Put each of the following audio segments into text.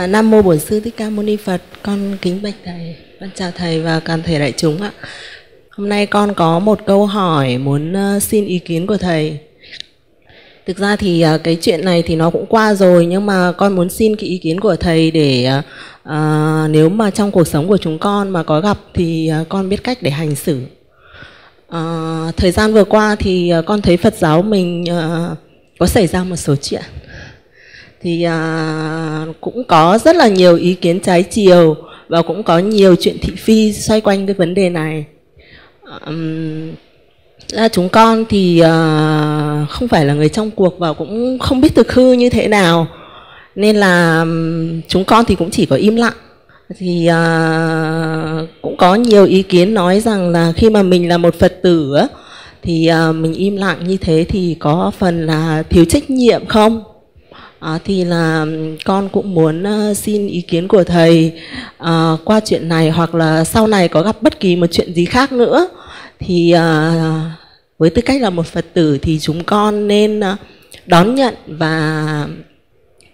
À, Nam mô Bổn sư Thích Ca Mâu Ni Phật, con kính bạch thầy, con chào thầy và toàn thể đại chúng ạ. Hôm nay con có một câu hỏi muốn ờ, xin ý kiến của thầy. Thực ra thì ờ, cái chuyện này thì nó cũng qua rồi nhưng mà con muốn xin cái ý kiến của thầy để à, nếu mà trong cuộc sống của chúng con mà có gặp thì con biết cách để hành xử. À, thời gian vừa qua thì con thấy Phật giáo mình à, có xảy ra một số chuyện thì à, cũng có rất là nhiều ý kiến trái chiều và cũng có nhiều chuyện thị phi xoay quanh cái vấn đề này um, là chúng con thì uh, không phải là người trong cuộc và cũng không biết thực hư như thế nào nên là chúng con thì cũng chỉ có im lặng thì uh, cũng có nhiều ý kiến nói rằng là khi mà mình là một phật tử thì uh, mình im lặng như thế thì có phần là thiếu trách nhiệm không à, thì là con cũng muốn ờ, xin ý kiến của thầy uh, qua chuyện này hoặc là sau này có gặp bất kỳ một chuyện gì khác nữa thì uh, với tư cách là một phật tử thì chúng con nên đón nhận và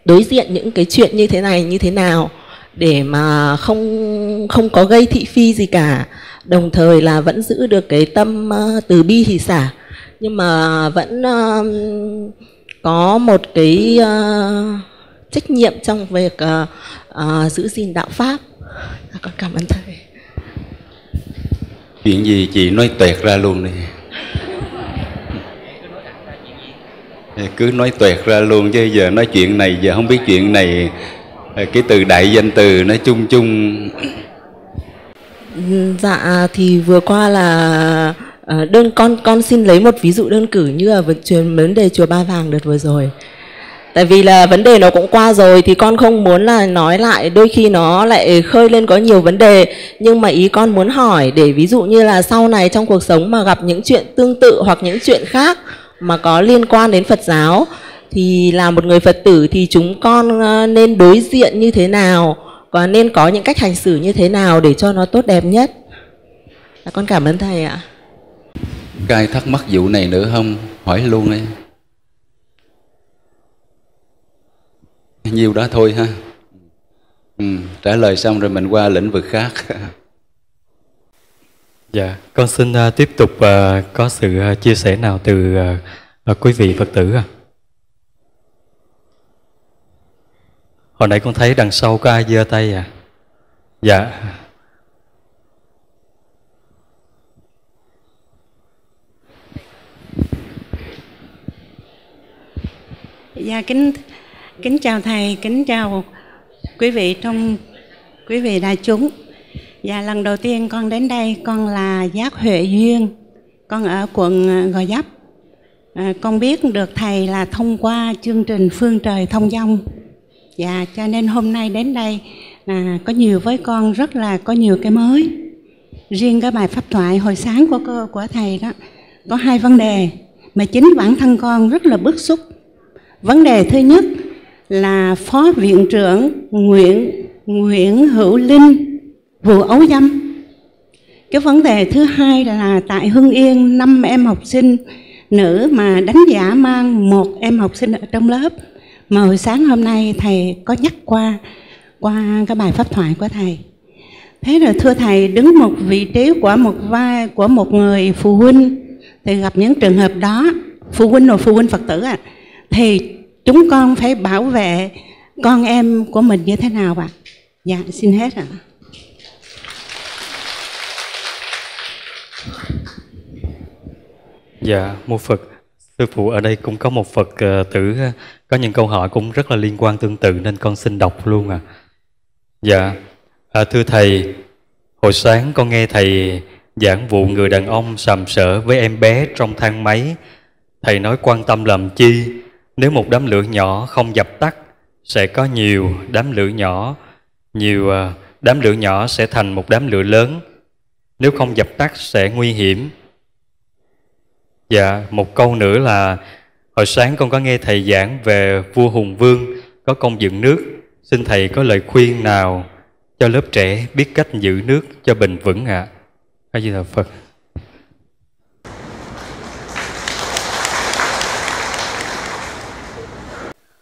đối diện những cái chuyện như thế này như thế nào để mà không không có gây thị phi gì cả đồng thời là vẫn giữ được cái tâm từ bi thì xả nhưng mà vẫn uh, có một cái uh, trách nhiệm trong việc uh, uh, giữ gìn đạo pháp dạ, con cảm ơn thầy chuyện gì chị nói tuyệt ra luôn đi cứ nói tuyệt ra luôn chứ giờ nói chuyện này giờ không biết chuyện này cái từ đại danh từ nó chung chung dạ thì vừa qua là Ờ, đơn con con xin lấy một ví dụ đơn cử như là chuyện vấn đề chùa Ba Vàng đợt vừa rồi. Tại vì là vấn đề nó cũng qua rồi thì con không muốn là nói lại đôi khi nó lại khơi lên có nhiều vấn đề nhưng mà ý con muốn hỏi để ví dụ như là sau này trong cuộc sống mà gặp những chuyện tương tự hoặc những chuyện khác mà có liên quan đến Phật giáo thì là một người Phật tử thì chúng con ờ, nên đối diện như thế nào và nên có những cách hành xử như thế nào để cho nó tốt đẹp nhất. Con cảm ơn thầy ạ có ai thắc mắc vụ này nữa không hỏi luôn đi nhiêu đó thôi ha ừ, trả lời xong rồi mình qua lĩnh vực khác dạ con xin uh, tiếp tục uh, có sự uh, chia sẻ nào từ uh, quý vị phật tử à? hồi nãy con thấy đằng sau có ai giơ tay à dạ Dạ kính kính chào thầy, kính chào quý vị trong quý vị đại chúng. Dạ lần đầu tiên con đến đây con là Giác Huệ Duyên. Con ở quận ờ, Gò Vấp. À, con biết được thầy là thông qua chương trình Phương trời thông dong. Dạ cho nên hôm nay đến đây là có nhiều với con rất là có nhiều cái mới. Riêng cái bài pháp thoại hồi sáng của của thầy đó có hai vấn đề mà chính bản thân con rất là bức xúc Vấn đề thứ nhất là Phó Viện trưởng Nguyễn Nguyễn Hữu Linh vụ ấu dâm. Cái vấn đề thứ hai là tại Hưng Yên năm em học sinh nữ mà đánh giả mang một em học sinh ở trong lớp mà hồi sáng hôm nay thầy có nhắc qua qua cái bài pháp thoại của thầy thế rồi thưa thầy đứng một vị trí của một vai của một người phụ huynh thì gặp những trường hợp đó phụ huynh rồi phụ huynh phật tử ạ à, thì chúng con phải bảo vệ con em của mình như thế nào ạ? À? Dạ, xin hết ạ. À. Dạ, một Phật. Sư phụ ở đây cũng có một Phật uh, tử có những câu hỏi cũng rất là liên quan tương tự nên con xin đọc luôn à. Dạ, à, thưa thầy, hồi sáng con nghe thầy giảng vụ người đàn ông sàm sỡ với em bé trong thang máy. Thầy nói quan tâm làm chi? Nếu một đám lửa nhỏ không dập tắt sẽ có nhiều đám lửa nhỏ, nhiều à, đám lửa nhỏ sẽ thành một đám lửa lớn. Nếu không dập tắt sẽ nguy hiểm. Dạ, một câu nữa là hồi sáng con có nghe thầy giảng về vua Hùng Vương có công dựng nước. Xin thầy có lời khuyên nào cho lớp trẻ biết cách giữ nước cho bình vững ạ? À? A Di Đà Phật.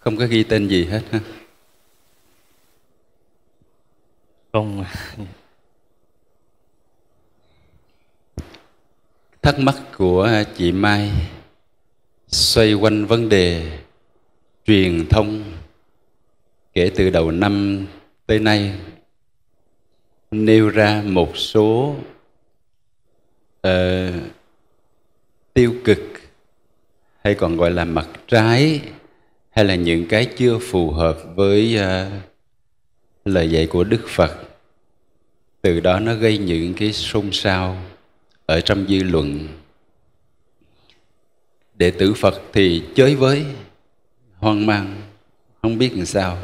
không có ghi tên gì hết ha không thắc mắc của chị mai xoay quanh vấn đề truyền thông kể từ đầu năm tới nay nêu ra một số uh, tiêu cực hay còn gọi là mặt trái hay là những cái chưa phù hợp với uh, lời dạy của đức phật từ đó nó gây những cái xôn xao ở trong dư luận đệ tử phật thì chơi với hoang mang không biết làm sao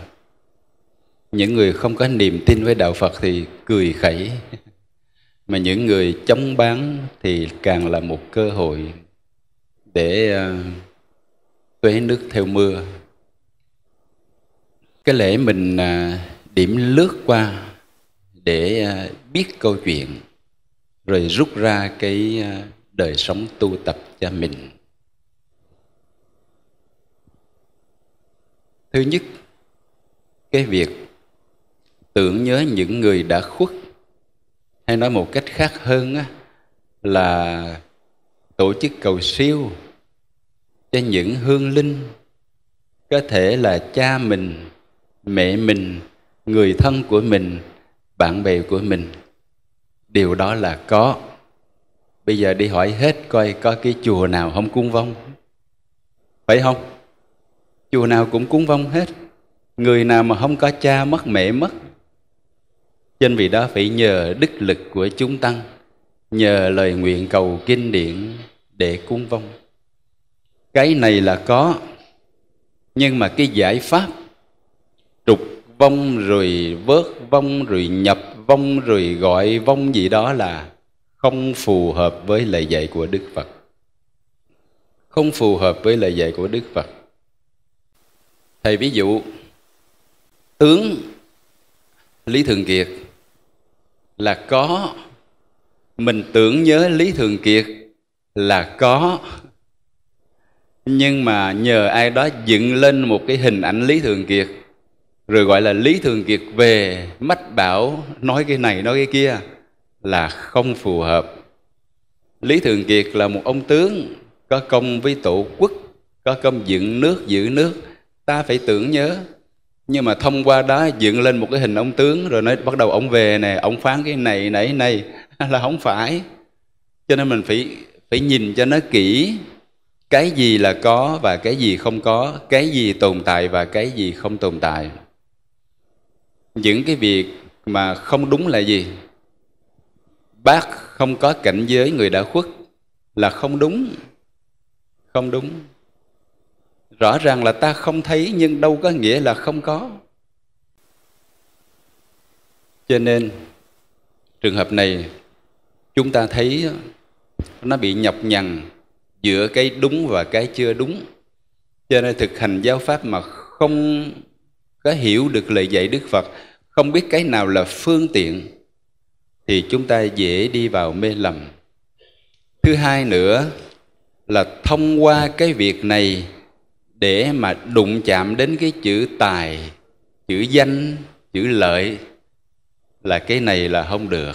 những người không có niềm tin với đạo phật thì cười khẩy mà những người chống bán thì càng là một cơ hội để uh, tuế nước theo mưa cái lễ mình à, điểm lướt qua để à, biết câu chuyện rồi rút ra cái à, đời sống tu tập cho mình thứ nhất cái việc tưởng nhớ những người đã khuất hay nói một cách khác hơn là tổ chức cầu siêu cho những hương linh có thể là cha mình mẹ mình người thân của mình bạn bè của mình điều đó là có bây giờ đi hỏi hết coi có cái chùa nào không cúng vong phải không chùa nào cũng cúng vong hết người nào mà không có cha mất mẹ mất trên vì đó phải nhờ đức lực của chúng tăng nhờ lời nguyện cầu kinh điển để cúng vong cái này là có nhưng mà cái giải pháp trục vong rồi vớt vong rồi nhập vong rồi gọi vong gì đó là không phù hợp với lời dạy của Đức Phật. Không phù hợp với lời dạy của Đức Phật. Thầy ví dụ tướng Lý Thường Kiệt là có mình tưởng nhớ Lý Thường Kiệt là có nhưng mà nhờ ai đó dựng lên một cái hình ảnh Lý Thường Kiệt rồi gọi là lý thường kiệt về mách bảo nói cái này nói cái kia là không phù hợp lý thường kiệt là một ông tướng có công với tổ quốc có công dựng nước giữ nước ta phải tưởng nhớ nhưng mà thông qua đó dựng lên một cái hình ông tướng rồi nói bắt đầu ông về nè ông phán cái này nãy này là không phải cho nên mình phải phải nhìn cho nó kỹ cái gì là có và cái gì không có cái gì tồn tại và cái gì không tồn tại những cái việc mà không đúng là gì bác không có cảnh giới người đã khuất là không đúng không đúng rõ ràng là ta không thấy nhưng đâu có nghĩa là không có cho nên trường hợp này chúng ta thấy nó bị nhập nhằn giữa cái đúng và cái chưa đúng cho nên thực hành giáo pháp mà không có hiểu được lời dạy Đức Phật, không biết cái nào là phương tiện thì chúng ta dễ đi vào mê lầm. Thứ hai nữa là thông qua cái việc này để mà đụng chạm đến cái chữ tài, chữ danh, chữ lợi là cái này là không được,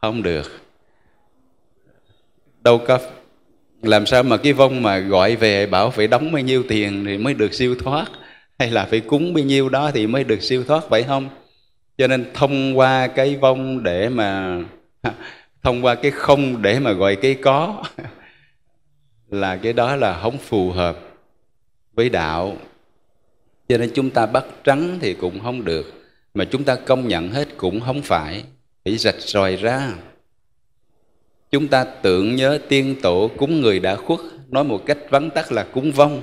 không được. Đâu có làm sao mà cái vong mà gọi về bảo phải đóng bao nhiêu tiền thì mới được siêu thoát hay là phải cúng bao nhiêu đó thì mới được siêu thoát phải không cho nên thông qua cái vong để mà thông qua cái không để mà gọi cái có là cái đó là không phù hợp với đạo cho nên chúng ta bắt trắng thì cũng không được mà chúng ta công nhận hết cũng không phải phải rạch ròi ra chúng ta tưởng nhớ tiên tổ cúng người đã khuất nói một cách vắn tắt là cúng vong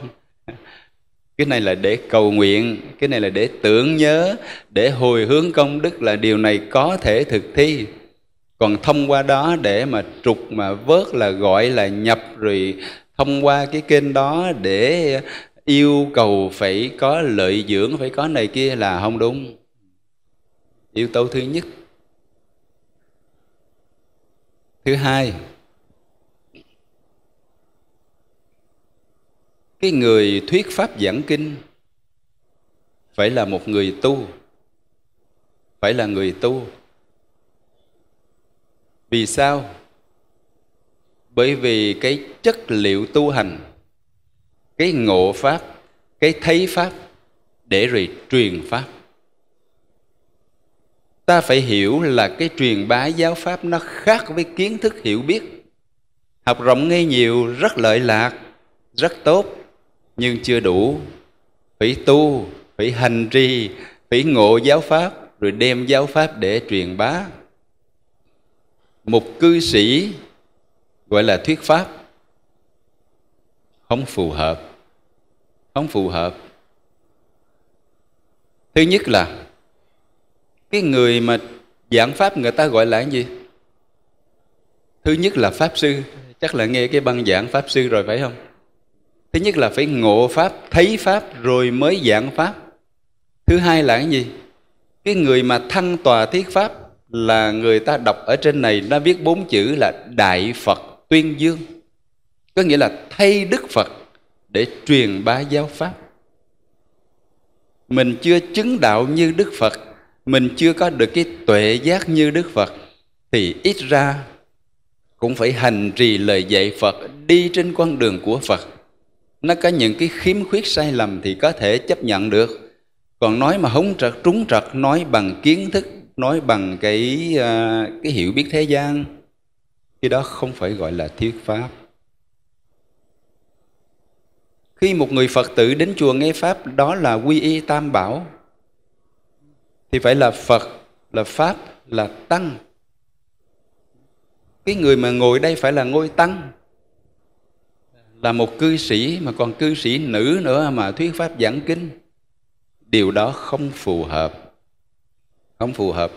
cái này là để cầu nguyện cái này là để tưởng nhớ để hồi hướng công đức là điều này có thể thực thi còn thông qua đó để mà trục mà vớt là gọi là nhập rồi thông qua cái kênh đó để yêu cầu phải có lợi dưỡng phải có này kia là không đúng yếu tố thứ nhất thứ hai cái người thuyết pháp giảng kinh phải là một người tu phải là người tu vì sao bởi vì cái chất liệu tu hành cái ngộ pháp cái thấy pháp để rồi truyền pháp ta phải hiểu là cái truyền bá giáo pháp nó khác với kiến thức hiểu biết học rộng nghe nhiều rất lợi lạc rất tốt nhưng chưa đủ phải tu phải hành trì phải ngộ giáo pháp rồi đem giáo pháp để truyền bá một cư sĩ gọi là thuyết pháp không phù hợp không phù hợp thứ nhất là cái người mà giảng pháp người ta gọi là cái gì thứ nhất là pháp sư chắc là nghe cái băng giảng pháp sư rồi phải không thứ nhất là phải ngộ pháp thấy pháp rồi mới giảng pháp thứ hai là cái gì cái người mà thăng tòa thiết pháp là người ta đọc ở trên này nó viết bốn chữ là đại phật tuyên dương có nghĩa là thay đức phật để truyền bá giáo pháp mình chưa chứng đạo như đức phật mình chưa có được cái tuệ giác như đức phật thì ít ra cũng phải hành trì lời dạy phật đi trên con đường của phật nó có những cái khiếm khuyết sai lầm thì có thể chấp nhận được còn nói mà hống trật trúng trật nói bằng kiến thức nói bằng cái ờ, cái hiểu biết thế gian cái đó không phải gọi là thuyết pháp khi một người phật tử đến chùa nghe pháp đó là quy y tam bảo thì phải là phật là pháp là tăng cái người mà ngồi đây phải là ngôi tăng là một cư sĩ mà còn cư sĩ nữ nữa mà thuyết pháp giảng kinh điều đó không phù hợp không phù hợp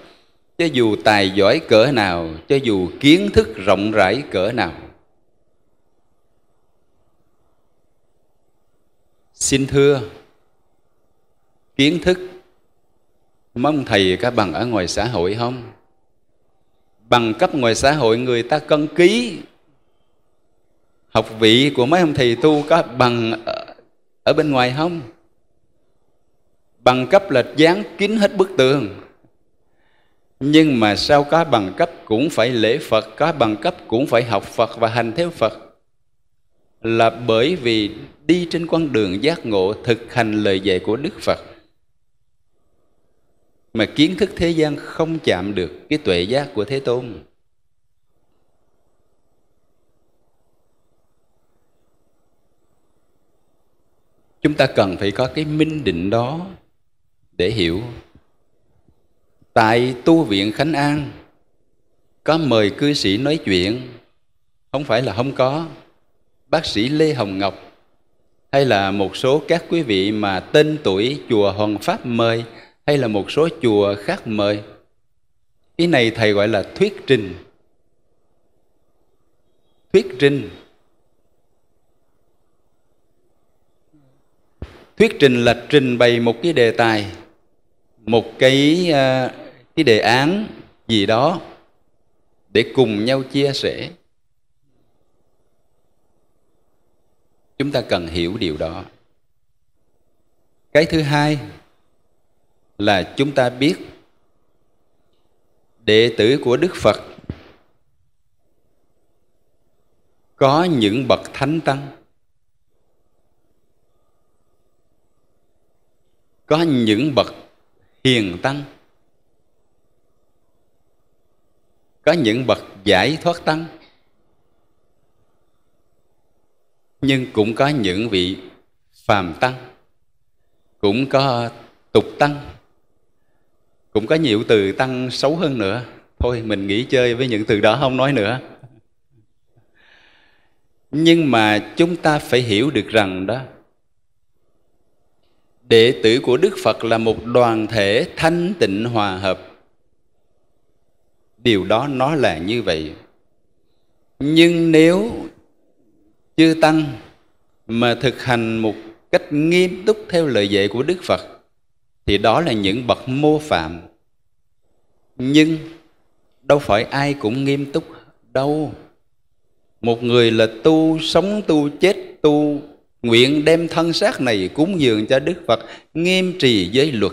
cho dù tài giỏi cỡ nào cho dù kiến thức rộng rãi cỡ nào xin thưa kiến thức mong thầy các bằng ở ngoài xã hội không bằng cấp ngoài xã hội người ta cân ký học vị của mấy ông thầy tu có bằng ở bên ngoài không bằng cấp là dán kín hết bức tường nhưng mà sao có bằng cấp cũng phải lễ phật có bằng cấp cũng phải học phật và hành theo phật là bởi vì đi trên con đường giác ngộ thực hành lời dạy của đức phật mà kiến thức thế gian không chạm được cái tuệ giác của thế tôn chúng ta cần phải có cái minh định đó để hiểu tại tu viện khánh an có mời cư sĩ nói chuyện không phải là không có bác sĩ lê hồng ngọc hay là một số các quý vị mà tên tuổi chùa Hoàng Pháp mời hay là một số chùa khác mời. Cái này thầy gọi là thuyết trình. Thuyết trình thuyết trình là trình bày một cái đề tài một cái à, cái đề án gì đó để cùng nhau chia sẻ chúng ta cần hiểu điều đó cái thứ hai là chúng ta biết đệ tử của đức phật có những bậc thánh tăng có những bậc hiền tăng có những bậc giải thoát tăng nhưng cũng có những vị phàm tăng cũng có tục tăng cũng có nhiều từ tăng xấu hơn nữa thôi mình nghỉ chơi với những từ đó không nói nữa nhưng mà chúng ta phải hiểu được rằng đó đệ tử của đức phật là một đoàn thể thanh tịnh hòa hợp điều đó nó là như vậy nhưng nếu chưa tăng mà thực hành một cách nghiêm túc theo lời dạy của đức phật thì đó là những bậc mô phạm nhưng đâu phải ai cũng nghiêm túc đâu một người là tu sống tu chết tu Nguyện đem thân xác này cúng dường cho Đức Phật Nghiêm trì giới luật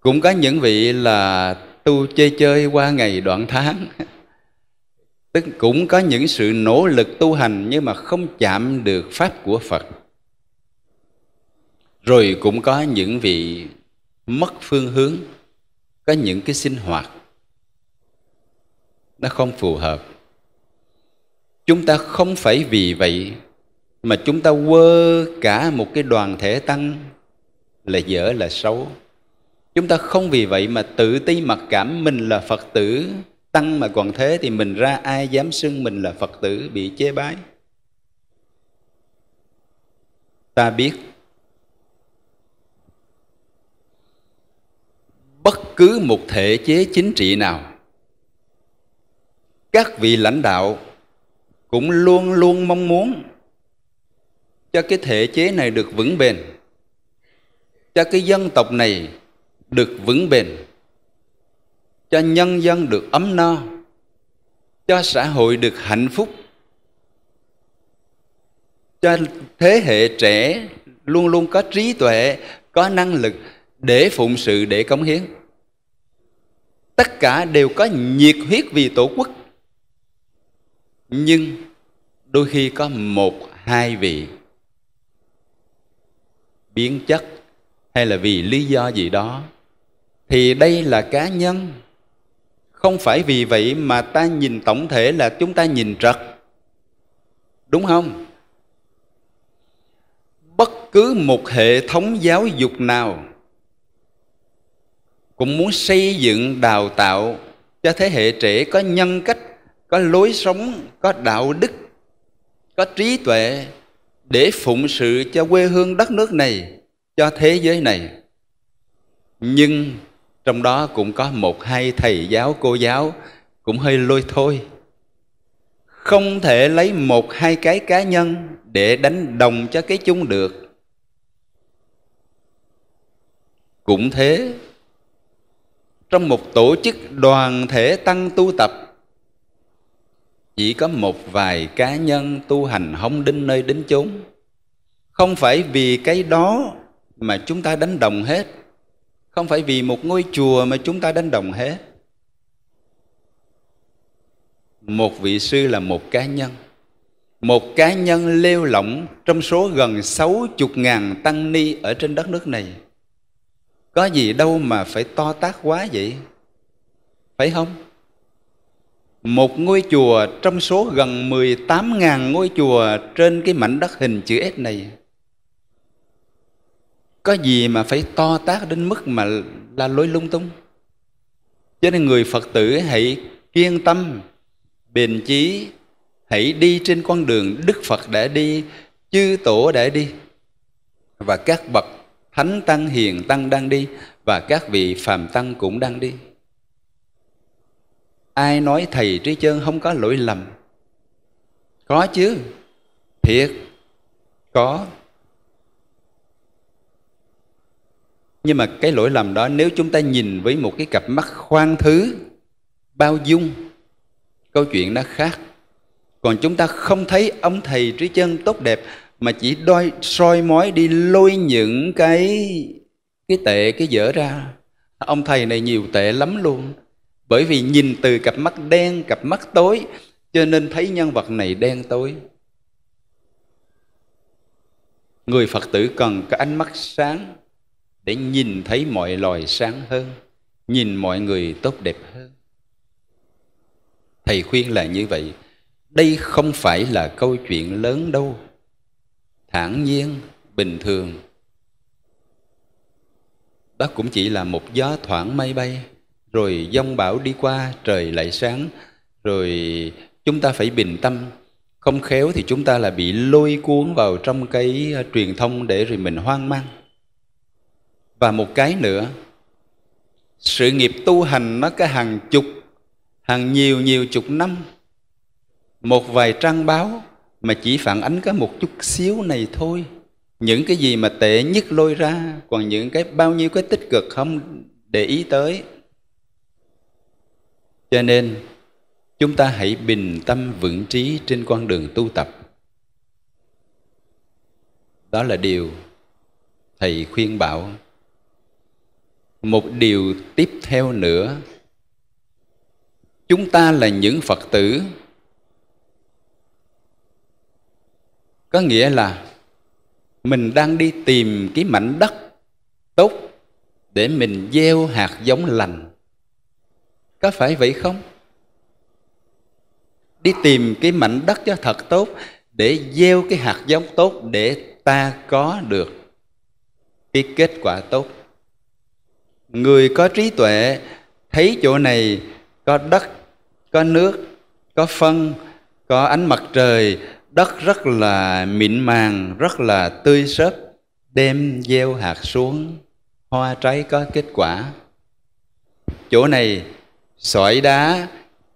Cũng có những vị là tu chơi chơi qua ngày đoạn tháng Tức cũng có những sự nỗ lực tu hành Nhưng mà không chạm được Pháp của Phật Rồi cũng có những vị mất phương hướng Có những cái sinh hoạt Nó không phù hợp chúng ta không phải vì vậy mà chúng ta quơ cả một cái đoàn thể tăng là dở là xấu chúng ta không vì vậy mà tự ti mặc cảm mình là phật tử tăng mà còn thế thì mình ra ai dám xưng mình là phật tử bị chế bái ta biết bất cứ một thể chế chính trị nào các vị lãnh đạo cũng luôn luôn mong muốn cho cái thể chế này được vững bền cho cái dân tộc này được vững bền cho nhân dân được ấm no cho xã hội được hạnh phúc cho thế hệ trẻ luôn luôn có trí tuệ có năng lực để phụng sự để cống hiến tất cả đều có nhiệt huyết vì tổ quốc nhưng đôi khi có một hai vị biến chất hay là vì lý do gì đó thì đây là cá nhân không phải vì vậy mà ta nhìn tổng thể là chúng ta nhìn trật đúng không bất cứ một hệ thống giáo dục nào cũng muốn xây dựng đào tạo cho thế hệ trẻ có nhân cách có lối sống có đạo đức có trí tuệ để phụng sự cho quê hương đất nước này, cho thế giới này. Nhưng trong đó cũng có một hai thầy giáo, cô giáo cũng hơi lôi thôi. Không thể lấy một hai cái cá nhân để đánh đồng cho cái chung được. Cũng thế, trong một tổ chức đoàn thể tăng tu tập chỉ có một vài cá nhân tu hành không đến nơi đến chốn không phải vì cái đó mà chúng ta đánh đồng hết không phải vì một ngôi chùa mà chúng ta đánh đồng hết một vị sư là một cá nhân một cá nhân lêu lỏng trong số gần sáu chục ngàn tăng ni ở trên đất nước này. Có gì đâu mà phải to tác quá vậy? Phải không? một ngôi chùa trong số gần 18.000 ngôi chùa trên cái mảnh đất hình chữ S này có gì mà phải to tác đến mức mà là lối lung tung cho nên người phật tử hãy kiên tâm bền chí hãy đi trên con đường đức phật đã đi chư tổ đã đi và các bậc thánh tăng hiền tăng đang đi và các vị phàm tăng cũng đang đi ai nói thầy trí chơn không có lỗi lầm có chứ thiệt có nhưng mà cái lỗi lầm đó nếu chúng ta nhìn với một cái cặp mắt khoan thứ bao dung câu chuyện nó khác còn chúng ta không thấy ông thầy trí chân tốt đẹp mà chỉ đôi soi mói đi lôi những cái cái tệ cái dở ra ông thầy này nhiều tệ lắm luôn bởi vì nhìn từ cặp mắt đen cặp mắt tối cho nên thấy nhân vật này đen tối người phật tử cần có ánh mắt sáng để nhìn thấy mọi loài sáng hơn nhìn mọi người tốt đẹp hơn thầy khuyên là như vậy đây không phải là câu chuyện lớn đâu thản nhiên bình thường đó cũng chỉ là một gió thoảng mây bay rồi dông bão đi qua trời lại sáng rồi chúng ta phải bình tâm không khéo thì chúng ta là bị lôi cuốn vào trong cái à, truyền thông để rồi mình hoang mang và một cái nữa sự nghiệp tu hành nó cái hàng chục hàng nhiều nhiều chục năm một vài trang báo mà chỉ phản ánh cái một chút xíu này thôi những cái gì mà tệ nhất lôi ra còn những cái bao nhiêu cái tích cực không để ý tới cho nên chúng ta hãy bình tâm vững trí trên con đường tu tập đó là điều thầy khuyên bảo một điều tiếp theo nữa chúng ta là những phật tử có nghĩa là mình đang đi tìm cái mảnh đất tốt để mình gieo hạt giống lành có phải vậy không đi tìm cái mảnh đất cho thật tốt để gieo cái hạt giống tốt để ta có được cái kết quả tốt người có trí tuệ thấy chỗ này có đất có nước có phân có ánh mặt trời đất rất là mịn màng rất là tươi sớp đem gieo hạt xuống hoa trái có kết quả chỗ này sỏi đá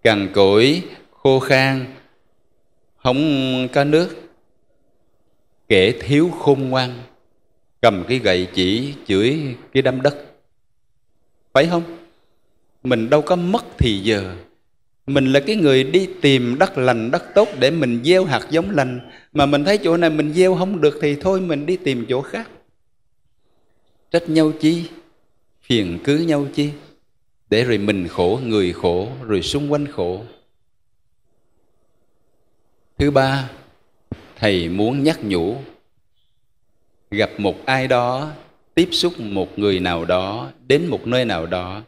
cằn cỗi khô khan không có nước kẻ thiếu khôn ngoan cầm cái gậy chỉ chửi cái đám đất phải không mình đâu có mất thì giờ mình là cái người đi tìm đất lành đất tốt để mình gieo hạt giống lành mà mình thấy chỗ này mình gieo không được thì thôi mình đi tìm chỗ khác trách nhau chi phiền cứ nhau chi để rồi mình khổ người khổ rồi xung quanh khổ thứ ba thầy muốn nhắc nhủ gặp một ai đó tiếp xúc một người nào đó đến một nơi nào đó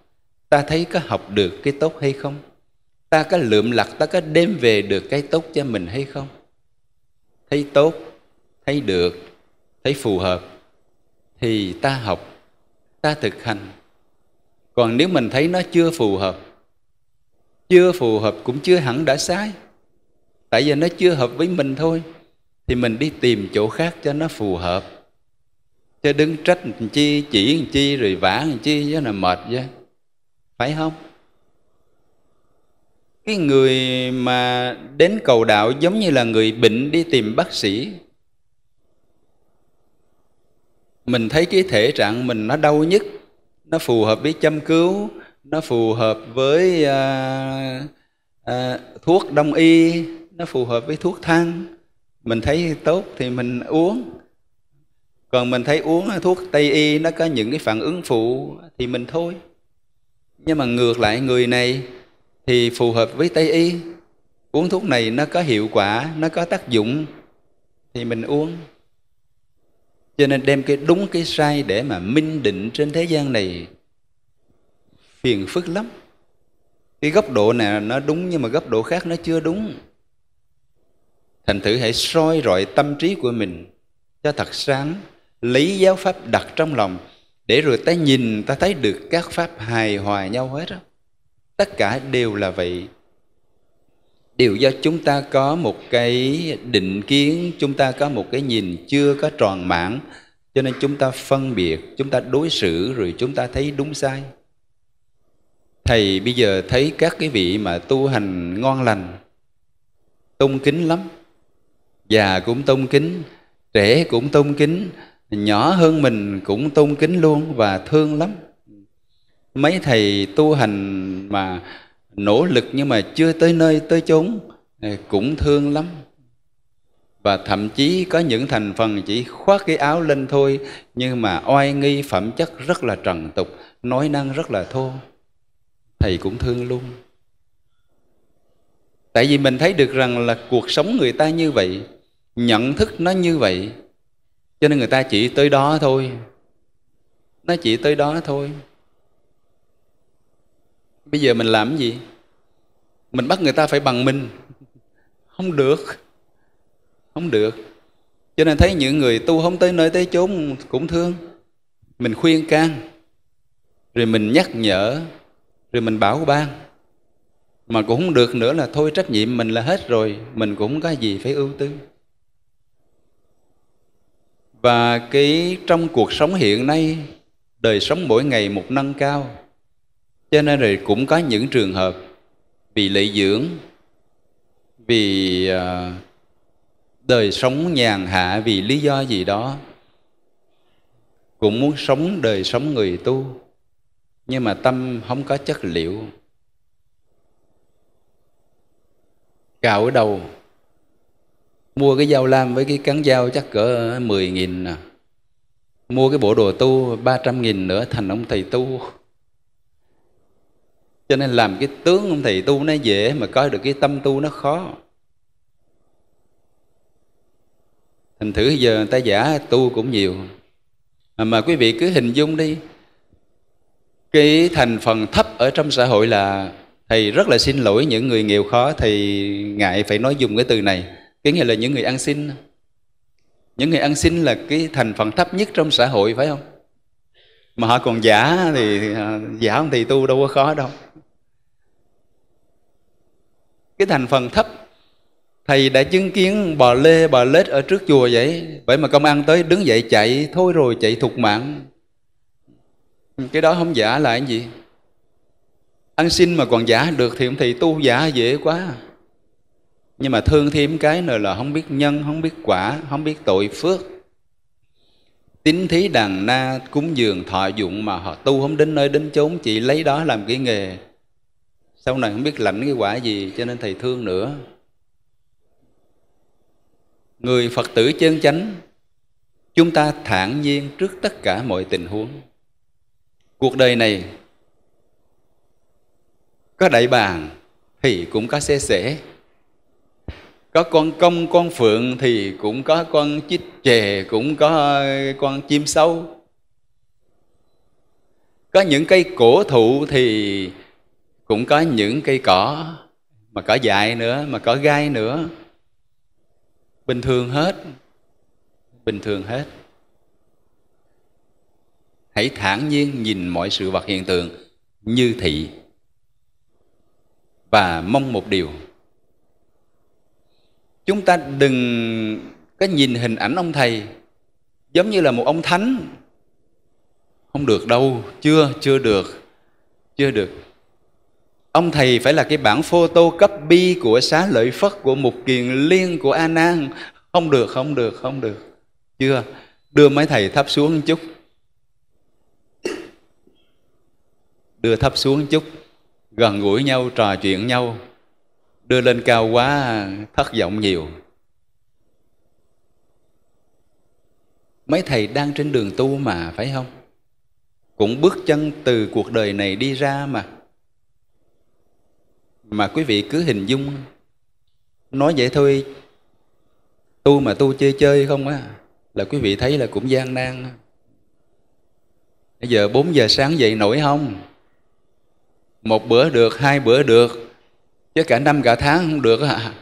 ta thấy có học được cái tốt hay không ta có lượm lặt ta có đem về được cái tốt cho mình hay không thấy tốt thấy được thấy phù hợp thì ta học ta thực hành còn nếu mình thấy nó chưa phù hợp chưa phù hợp cũng chưa hẳn đã sai tại vì nó chưa hợp với mình thôi thì mình đi tìm chỗ khác cho nó phù hợp chứ đứng trách làm chi chỉ làm chi rồi vả làm chi chứ là mệt chứ phải không cái người mà đến cầu đạo giống như là người bệnh đi tìm bác sĩ mình thấy cái thể trạng mình nó đau nhất nó phù hợp với châm cứu nó phù hợp với à, à, thuốc đông y nó phù hợp với thuốc thang mình thấy tốt thì mình uống còn mình thấy uống thuốc tây y nó có những cái phản ứng phụ thì mình thôi nhưng mà ngược lại người này thì phù hợp với tây y uống thuốc này nó có hiệu quả nó có tác dụng thì mình uống cho nên đem cái đúng cái sai để mà minh định trên thế gian này phiền phức lắm cái góc độ này nó đúng nhưng mà góc độ khác nó chưa đúng thành thử hãy soi rọi tâm trí của mình cho thật sáng lấy giáo pháp đặt trong lòng để rồi ta nhìn ta thấy được các pháp hài hòa nhau hết đó tất cả đều là vậy đều do chúng ta có một cái định kiến chúng ta có một cái nhìn chưa có tròn mãn cho nên chúng ta phân biệt chúng ta đối xử rồi chúng ta thấy đúng sai thầy bây giờ thấy các cái vị mà tu hành ngon lành tôn kính lắm già cũng tôn kính trẻ cũng tôn kính nhỏ hơn mình cũng tôn kính luôn và thương lắm mấy thầy tu hành mà nỗ lực nhưng mà chưa tới nơi tới chốn à, cũng thương lắm và thậm chí có những thành phần chỉ khoác cái áo lên thôi nhưng mà oai nghi phẩm chất rất là trần tục nói năng rất là thô thầy cũng thương luôn tại vì mình thấy được rằng là cuộc sống người ta như vậy nhận thức nó như vậy cho nên người ta chỉ tới đó thôi nó chỉ tới đó thôi bây giờ mình làm gì mình bắt người ta phải bằng mình không được không được cho nên thấy những người tu không tới nơi tới chốn cũng thương mình khuyên can rồi mình nhắc nhở rồi mình bảo ban mà cũng không được nữa là thôi trách nhiệm mình là hết rồi mình cũng có gì phải ưu tư và cái trong cuộc sống hiện nay đời sống mỗi ngày một nâng cao cho nên rồi cũng có những trường hợp vì lợi dưỡng vì à, đời sống nhàn hạ vì lý do gì đó cũng muốn sống đời sống người tu nhưng mà tâm không có chất liệu cạo đầu mua cái dao lam với cái cán dao chắc cỡ 10 nghìn à. mua cái bộ đồ tu 300 nghìn nữa thành ông thầy tu cho nên làm cái tướng ông thầy tu nó dễ mà coi được cái tâm tu nó khó thành thử giờ người ta giả tu cũng nhiều mà, mà quý vị cứ hình dung đi cái thành phần thấp ở trong xã hội là thầy rất là xin lỗi những người nghèo khó thầy ngại phải nói dùng cái từ này cái nghĩa là những người ăn xin những người ăn xin là cái thành phần thấp nhất trong xã hội phải không mà họ còn giả thì à, giả ông thầy tu đâu có khó đâu cái thành phần thấp thầy đã chứng kiến bò lê bò lết ở trước chùa vậy vậy mà công an tới đứng dậy chạy thôi rồi chạy thục mạng cái đó không giả là cái gì ăn xin mà còn giả được thì ông thầy tu giả dễ quá nhưng mà thương thêm cái nữa là không biết nhân không biết quả không biết tội phước tín thí đàn na cúng dường thọ dụng mà họ tu không đến nơi đến chốn chỉ lấy đó làm cái nghề sau này không biết lãnh cái quả gì cho nên thầy thương nữa người phật tử chân chánh chúng ta thản nhiên trước tất cả mọi tình huống cuộc đời này có đại bàng thì cũng có xe sẻ có con công con phượng thì cũng có con chích chè cũng có con chim sâu có những cây cổ thụ thì cũng có những cây cỏ mà cỏ dại nữa mà cỏ gai nữa bình thường hết bình thường hết hãy thản nhiên nhìn mọi sự vật hiện tượng như thị và mong một điều chúng ta đừng có nhìn hình ảnh ông thầy giống như là một ông thánh không được đâu chưa chưa được chưa được ông thầy phải là cái bản photo copy của xá lợi phất của mục kiền liên của a nan không được không được không được chưa đưa mấy thầy thấp xuống một chút đưa thấp xuống một chút gần gũi nhau trò chuyện nhau đưa lên cao quá thất vọng nhiều mấy thầy đang trên đường tu mà phải không cũng bước chân từ cuộc đời này đi ra mà mà quý vị cứ hình dung nói vậy thôi tu mà tu chơi chơi không á là quý vị thấy là cũng gian nan bây giờ 4 giờ sáng dậy nổi không một bữa được hai bữa được chứ cả năm cả tháng không được à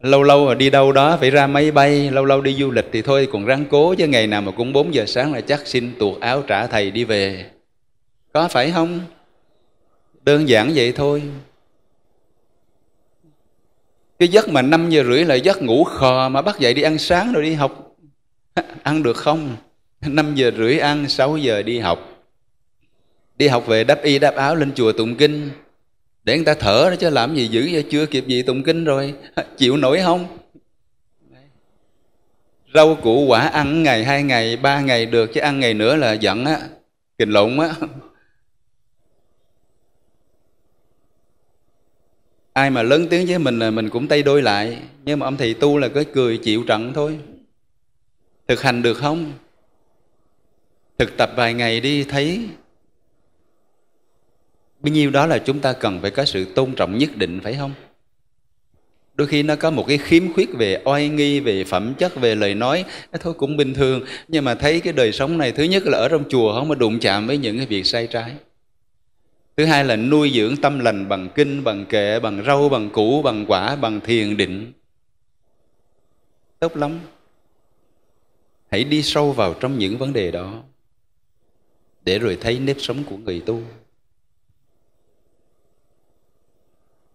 lâu lâu mà đi đâu đó phải ra máy bay lâu lâu đi du lịch thì thôi còn ráng cố chứ ngày nào mà cũng 4 giờ sáng là chắc xin tuột áo trả thầy đi về có phải không đơn giản vậy thôi cái giấc mà 5 giờ rưỡi là giấc ngủ khờ mà bắt dậy đi ăn sáng rồi đi học ăn được không 5 giờ rưỡi ăn 6 giờ đi học đi học về đắp y đắp áo lên chùa tụng kinh để người ta thở đó chứ làm gì dữ vậy chưa kịp gì tụng kinh rồi chịu nổi không rau củ quả ăn ngày hai ngày ba ngày được chứ ăn ngày nữa là giận á kình lộn á ai mà lớn tiếng với mình là mình cũng tay đôi lại nhưng mà ông thầy tu là cứ cười chịu trận thôi thực hành được không thực tập vài ngày đi thấy bấy nhiêu đó là chúng ta cần phải có sự tôn trọng nhất định phải không đôi khi nó có một cái khiếm khuyết về oai nghi về phẩm chất về lời nói thôi cũng bình thường nhưng mà thấy cái đời sống này thứ nhất là ở trong chùa không có đụng chạm với những cái việc sai trái thứ hai là nuôi dưỡng tâm lành bằng kinh bằng kệ bằng rau bằng củ bằng quả bằng thiền định tốt lắm hãy đi sâu vào trong những vấn đề đó để rồi thấy nếp sống của người tu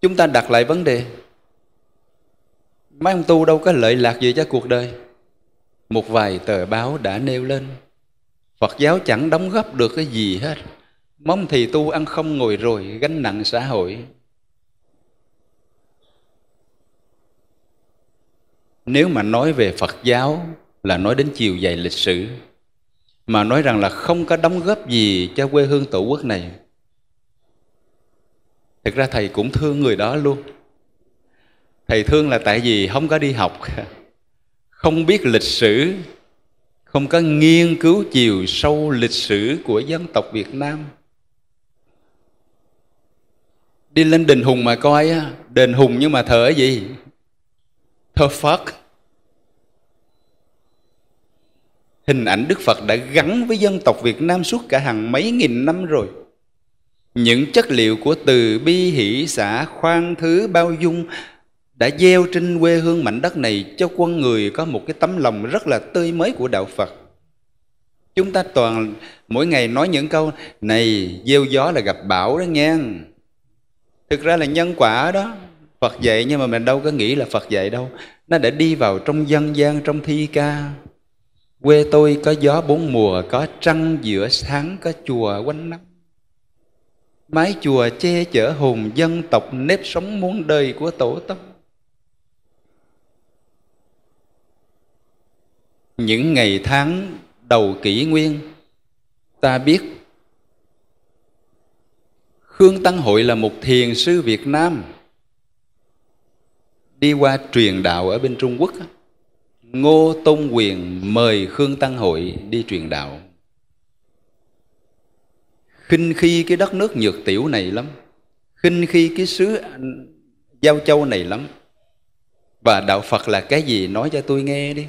chúng ta đặt lại vấn đề mấy ông tu đâu có lợi lạc gì cho cuộc đời một vài tờ báo đã nêu lên phật giáo chẳng đóng góp được cái gì hết mong thì tu ăn không ngồi rồi gánh nặng xã hội nếu mà nói về phật giáo là nói đến chiều dài lịch sử mà nói rằng là không có đóng góp gì cho quê hương tổ quốc này thực ra thầy cũng thương người đó luôn thầy thương là tại vì không có đi học không biết lịch sử không có nghiên cứu chiều sâu lịch sử của dân tộc việt nam đi lên đền hùng mà coi á đền hùng nhưng mà thờ gì thờ phật hình ảnh đức phật đã gắn với dân tộc việt nam suốt cả hàng mấy nghìn năm rồi những chất liệu của từ bi hỷ xã khoan thứ bao dung đã gieo trên quê hương mảnh đất này cho quân người có một cái tấm lòng rất là tươi mới của đạo phật chúng ta toàn mỗi ngày nói những câu này gieo gió là gặp bão đó nghe thực ra là nhân quả đó phật dạy nhưng mà mình đâu có nghĩ là phật dạy đâu nó đã đi vào trong dân gian trong thi ca quê tôi có gió bốn mùa có trăng giữa sáng có chùa quanh năm mái chùa che chở hồn dân tộc nếp sống muôn đời của tổ tông những ngày tháng đầu kỷ nguyên ta biết Khương Tăng Hội là một thiền sư Việt Nam đi qua truyền đạo ở bên Trung Quốc. Ngô Tông Quyền mời Khương Tăng Hội đi truyền đạo. Khinh khi cái đất nước nhược tiểu này lắm, khinh khi cái xứ Giao Châu này lắm. Và đạo Phật là cái gì nói cho tôi nghe đi.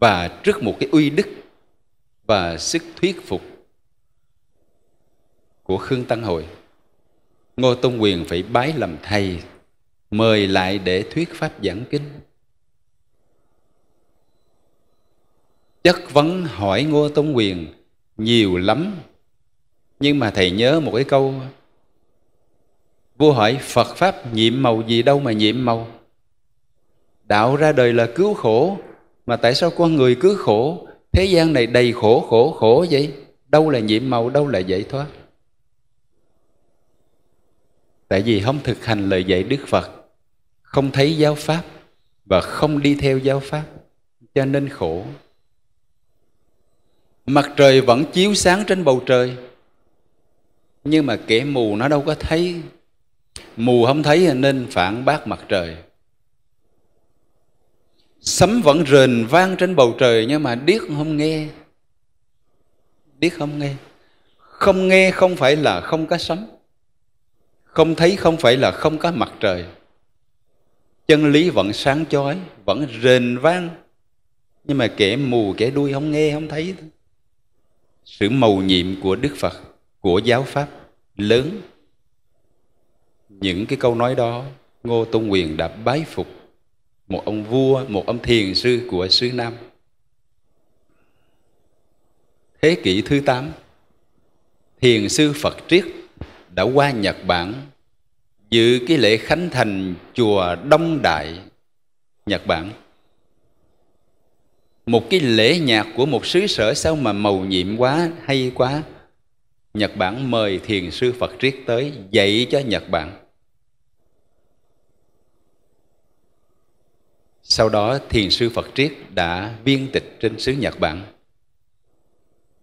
Và trước một cái uy đức và sức thuyết phục của Khương Tăng Hội. Ngô Tông Quyền phải bái làm thầy, mời lại để thuyết pháp giảng kinh. Chất vấn hỏi Ngô Tông Quyền nhiều lắm, nhưng mà thầy nhớ một cái câu Vua hỏi Phật Pháp nhiệm màu gì đâu mà nhiệm màu Đạo ra đời là cứu khổ Mà tại sao con người cứ khổ Thế gian này đầy khổ khổ khổ vậy Đâu là nhiệm màu đâu là giải thoát tại vì không thực hành lời dạy đức phật không thấy giáo pháp và không đi theo giáo pháp cho nên khổ mặt trời vẫn chiếu sáng trên bầu trời nhưng mà kẻ mù nó đâu có thấy mù không thấy nên phản bác mặt trời sấm vẫn rền vang trên bầu trời nhưng mà điếc không nghe điếc không nghe không nghe không phải là không có sấm không thấy không phải là không có mặt trời chân lý vẫn sáng chói vẫn rền vang nhưng mà kẻ mù kẻ đuôi không nghe không thấy sự màu nhiệm của đức phật của giáo pháp lớn những cái câu nói đó ngô tôn quyền đã bái phục một ông vua một ông thiền sư của xứ nam thế kỷ thứ tám thiền sư phật triết đã qua Nhật Bản dự cái lễ khánh thành chùa Đông Đại Nhật Bản. Một cái lễ nhạc của một xứ sở sao mà màu nhiệm quá, hay quá. Nhật Bản mời thiền sư Phật Triết tới dạy cho Nhật Bản. Sau đó thiền sư Phật Triết đã viên tịch trên xứ Nhật Bản.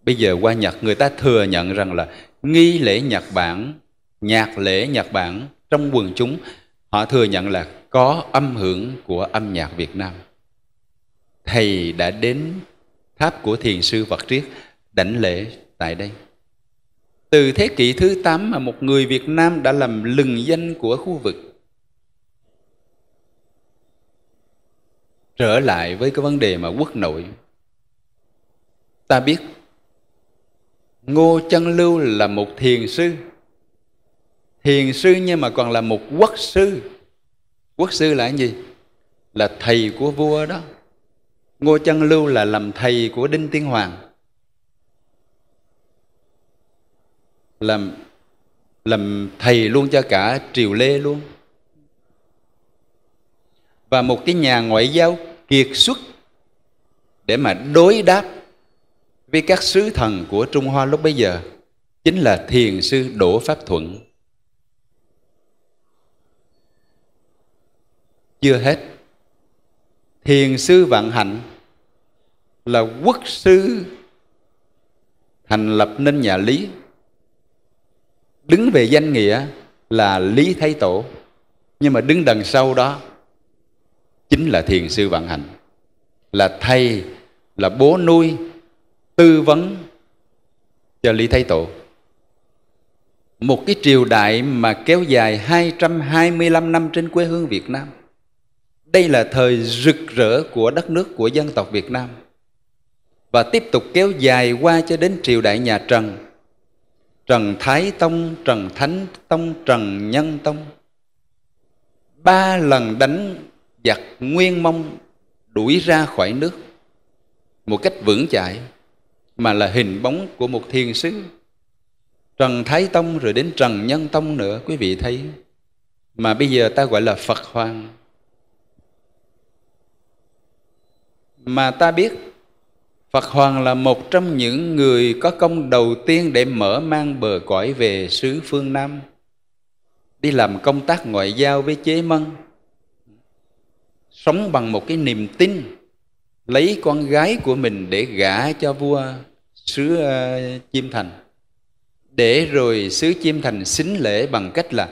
Bây giờ qua Nhật người ta thừa nhận rằng là nghi lễ Nhật Bản nhạc lễ nhạc bản trong quần chúng họ thừa nhận là có âm hưởng của âm nhạc Việt Nam. Thầy đã đến tháp của thiền sư Phật Triết đảnh lễ tại đây. Từ thế kỷ thứ 8 mà một người Việt Nam đã làm lừng danh của khu vực. Trở lại với cái vấn đề mà quốc nội. Ta biết Ngô Chân Lưu là một thiền sư hiền sư nhưng mà còn là một quốc sư quốc sư là cái gì là thầy của vua đó ngô chân lưu là làm thầy của đinh tiên hoàng làm làm thầy luôn cho cả triều lê luôn và một cái nhà ngoại giao kiệt xuất để mà đối đáp với các sứ thần của Trung Hoa lúc bấy giờ chính là thiền sư Đỗ Pháp Thuận chưa hết thiền sư vạn hạnh là quốc sư thành lập nên nhà lý đứng về danh nghĩa là lý thái tổ nhưng mà đứng đằng sau đó chính là thiền sư vạn hạnh là thầy là bố nuôi tư vấn cho lý thái tổ một cái triều đại mà kéo dài 225 năm trên quê hương Việt Nam đây là thời rực rỡ của đất nước của dân tộc Việt Nam và tiếp tục kéo dài qua cho đến triều đại nhà Trần Trần Thái Tông, Trần Thánh Tông, Trần Nhân Tông Ba lần đánh giặc Nguyên Mông đuổi ra khỏi nước Một cách vững chãi mà là hình bóng của một thiên sứ Trần Thái Tông rồi đến Trần Nhân Tông nữa quý vị thấy Mà bây giờ ta gọi là Phật Hoàng mà ta biết Phật Hoàng là một trong những người có công đầu tiên để mở mang bờ cõi về xứ phương Nam đi làm công tác ngoại giao với chế mân sống bằng một cái niềm tin lấy con gái của mình để gả cho vua xứ uh, ờ, Chiêm Thành để rồi xứ Chiêm Thành xính lễ bằng cách là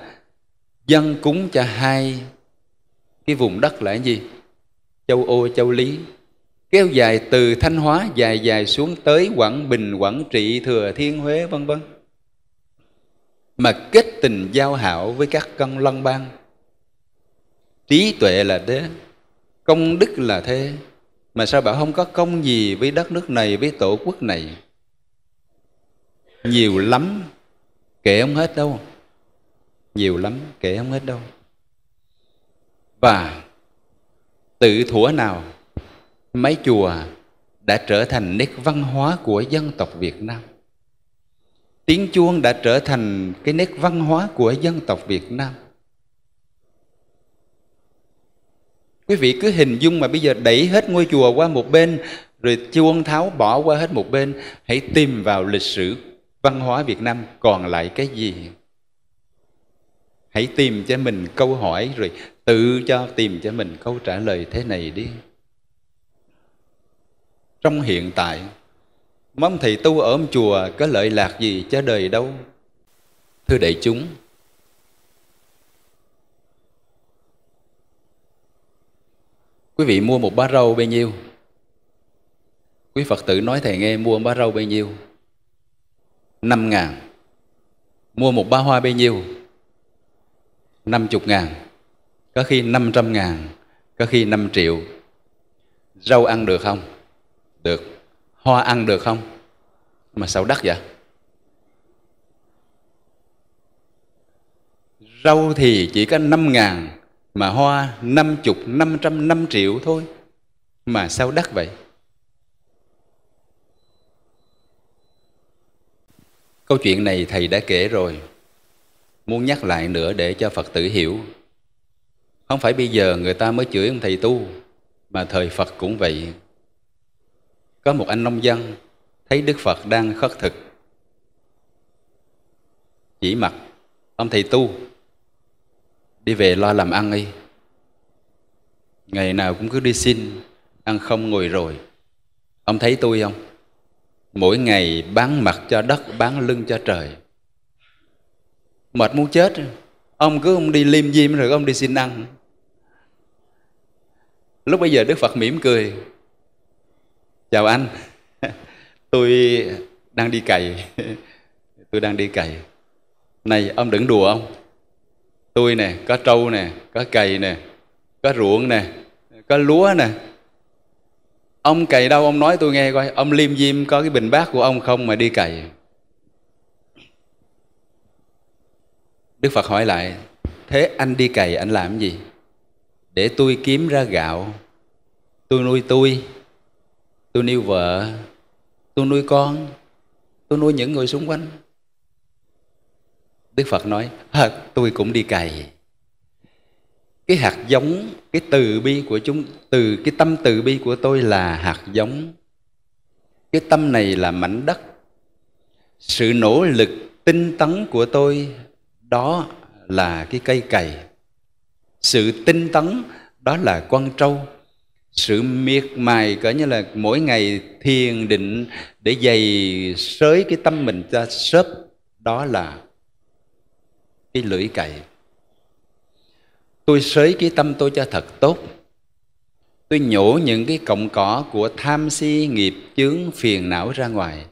dân cúng cho hai cái vùng đất là cái gì châu Âu châu Lý kéo dài từ Thanh Hóa dài dài xuống tới Quảng Bình, Quảng Trị, Thừa Thiên Huế vân vân. Mà kết tình giao hảo với các con lân bang. Trí tuệ là đế, công đức là thế. Mà sao bảo không có công gì với đất nước này, với tổ quốc này. Nhiều lắm, kể không hết đâu. Nhiều lắm, kể không hết đâu. Và tự thủa nào mái chùa đã trở thành nét văn hóa của dân tộc Việt Nam. Tiếng chuông đã trở thành cái nét văn hóa của dân tộc Việt Nam. Quý vị cứ hình dung mà bây giờ đẩy hết ngôi chùa qua một bên rồi chuông tháo bỏ qua hết một bên, hãy tìm vào lịch sử văn hóa Việt Nam còn lại cái gì? Hãy tìm cho mình câu hỏi rồi tự cho tìm cho mình câu trả lời thế này đi trong hiện tại mong thầy tu ở chùa có lợi lạc gì cho đời đâu thưa đại chúng quý vị mua một bá rau bao nhiêu quý phật tử nói thầy nghe mua một bá rau bao nhiêu năm ngàn mua một bá hoa bao nhiêu năm chục ngàn có khi năm trăm ngàn có khi năm triệu rau ăn được không được hoa ăn được không mà sao đắt vậy rau thì chỉ có năm ngàn mà hoa năm chục năm trăm năm triệu thôi mà sao đắt vậy câu chuyện này thầy đã kể rồi muốn nhắc lại nữa để cho phật tử hiểu không phải bây giờ người ta mới chửi ông thầy tu mà thời phật cũng vậy có một anh nông dân thấy đức phật đang khất thực chỉ mặt ông thầy tu đi về lo làm ăn đi ngày nào cũng cứ đi xin ăn không ngồi rồi ông thấy tôi không mỗi ngày bán mặt cho đất bán lưng cho trời mệt muốn chết ông cứ ông đi liêm diêm rồi ông đi xin ăn lúc bây giờ đức phật mỉm cười chào anh tôi đang đi cày tôi đang đi cày này ông đừng đùa ông tôi nè có trâu nè có cày nè có ruộng nè có lúa nè ông cày đâu ông nói tôi nghe coi ông liêm diêm có cái bình bát của ông không mà đi cày đức phật hỏi lại thế anh đi cày anh làm gì để tôi kiếm ra gạo tôi nuôi tôi tôi nuôi vợ tôi nuôi con tôi nuôi những người xung quanh đức phật nói à, tôi cũng đi cày cái hạt giống cái từ bi của chúng từ cái tâm từ bi của tôi là hạt giống cái tâm này là mảnh đất sự nỗ lực tinh tấn của tôi đó là cái cây cày sự tinh tấn đó là con trâu sự miệt mài có như là mỗi ngày thiền định để dày sới cái tâm mình ra sớp đó là cái lưỡi cày tôi sới cái tâm tôi cho thật tốt tôi nhổ những cái cọng cỏ của tham si nghiệp chướng phiền não ra ngoài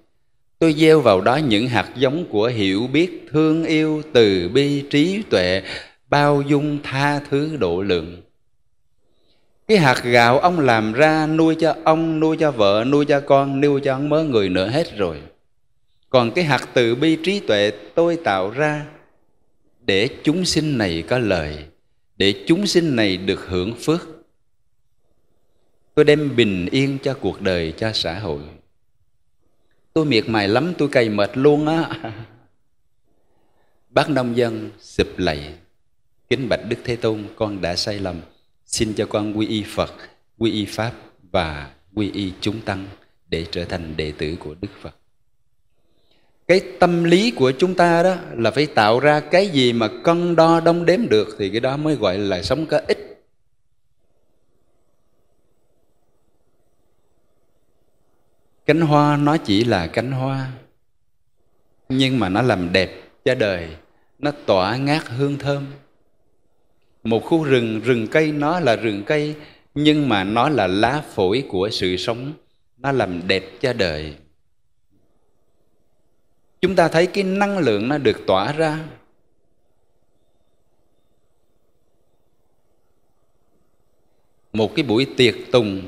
tôi gieo vào đó những hạt giống của hiểu biết thương yêu từ bi trí tuệ bao dung tha thứ độ lượng cái hạt gạo ông làm ra nuôi cho ông nuôi cho vợ nuôi cho con nuôi cho mớ người nữa hết rồi còn cái hạt từ bi trí tuệ tôi tạo ra để chúng sinh này có lời để chúng sinh này được hưởng phước tôi đem bình yên cho cuộc đời cho xã hội tôi miệt mài lắm tôi cày mệt luôn á bác nông dân sụp lạy kính bạch đức thế tôn con đã sai lầm Xin cho con quy y Phật, quy y Pháp và quy y chúng tăng để trở thành đệ tử của Đức Phật. Cái tâm lý của chúng ta đó là phải tạo ra cái gì mà cân đo đong đếm được thì cái đó mới gọi là sống có ích. Cánh hoa nó chỉ là cánh hoa nhưng mà nó làm đẹp cho đời, nó tỏa ngát hương thơm một khu rừng rừng cây nó là rừng cây nhưng mà nó là lá phổi của sự sống nó làm đẹp cho đời chúng ta thấy cái năng lượng nó được tỏa ra một cái buổi tiệc tùng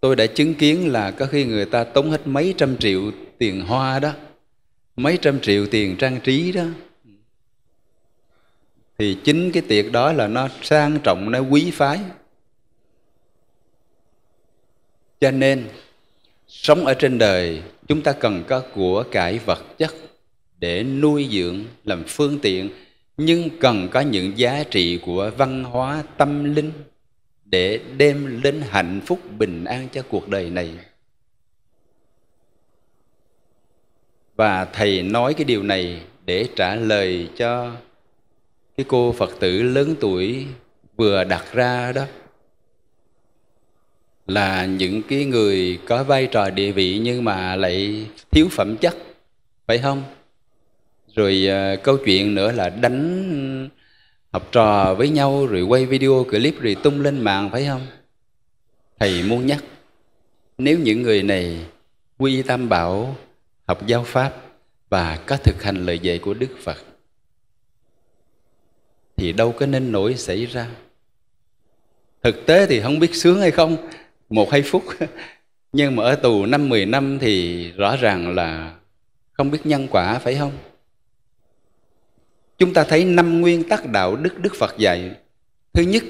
tôi đã chứng kiến là có khi người ta tốn hết mấy trăm triệu tiền hoa đó mấy trăm triệu tiền trang trí đó thì chính cái tiệc đó là nó sang trọng nó quý phái cho nên sống ở trên đời chúng ta cần có của cải vật chất để nuôi dưỡng làm phương tiện nhưng cần có những giá trị của văn hóa tâm linh để đem đến hạnh phúc bình an cho cuộc đời này và thầy nói cái điều này để trả lời cho cái cô phật tử lớn tuổi vừa đặt ra đó là những cái người có vai trò địa vị nhưng mà lại thiếu phẩm chất phải không rồi à, câu chuyện nữa là đánh học trò với nhau rồi quay video clip rồi tung lên mạng phải không thầy muốn nhắc nếu những người này quy tam bảo học giáo pháp và có thực hành lời dạy của đức phật thì đâu có nên nổi xảy ra thực tế thì không biết sướng hay không một hai phút nhưng mà ở tù năm mười năm thì rõ ràng là không biết nhân quả phải không chúng ta thấy năm nguyên tắc đạo đức đức phật dạy thứ nhất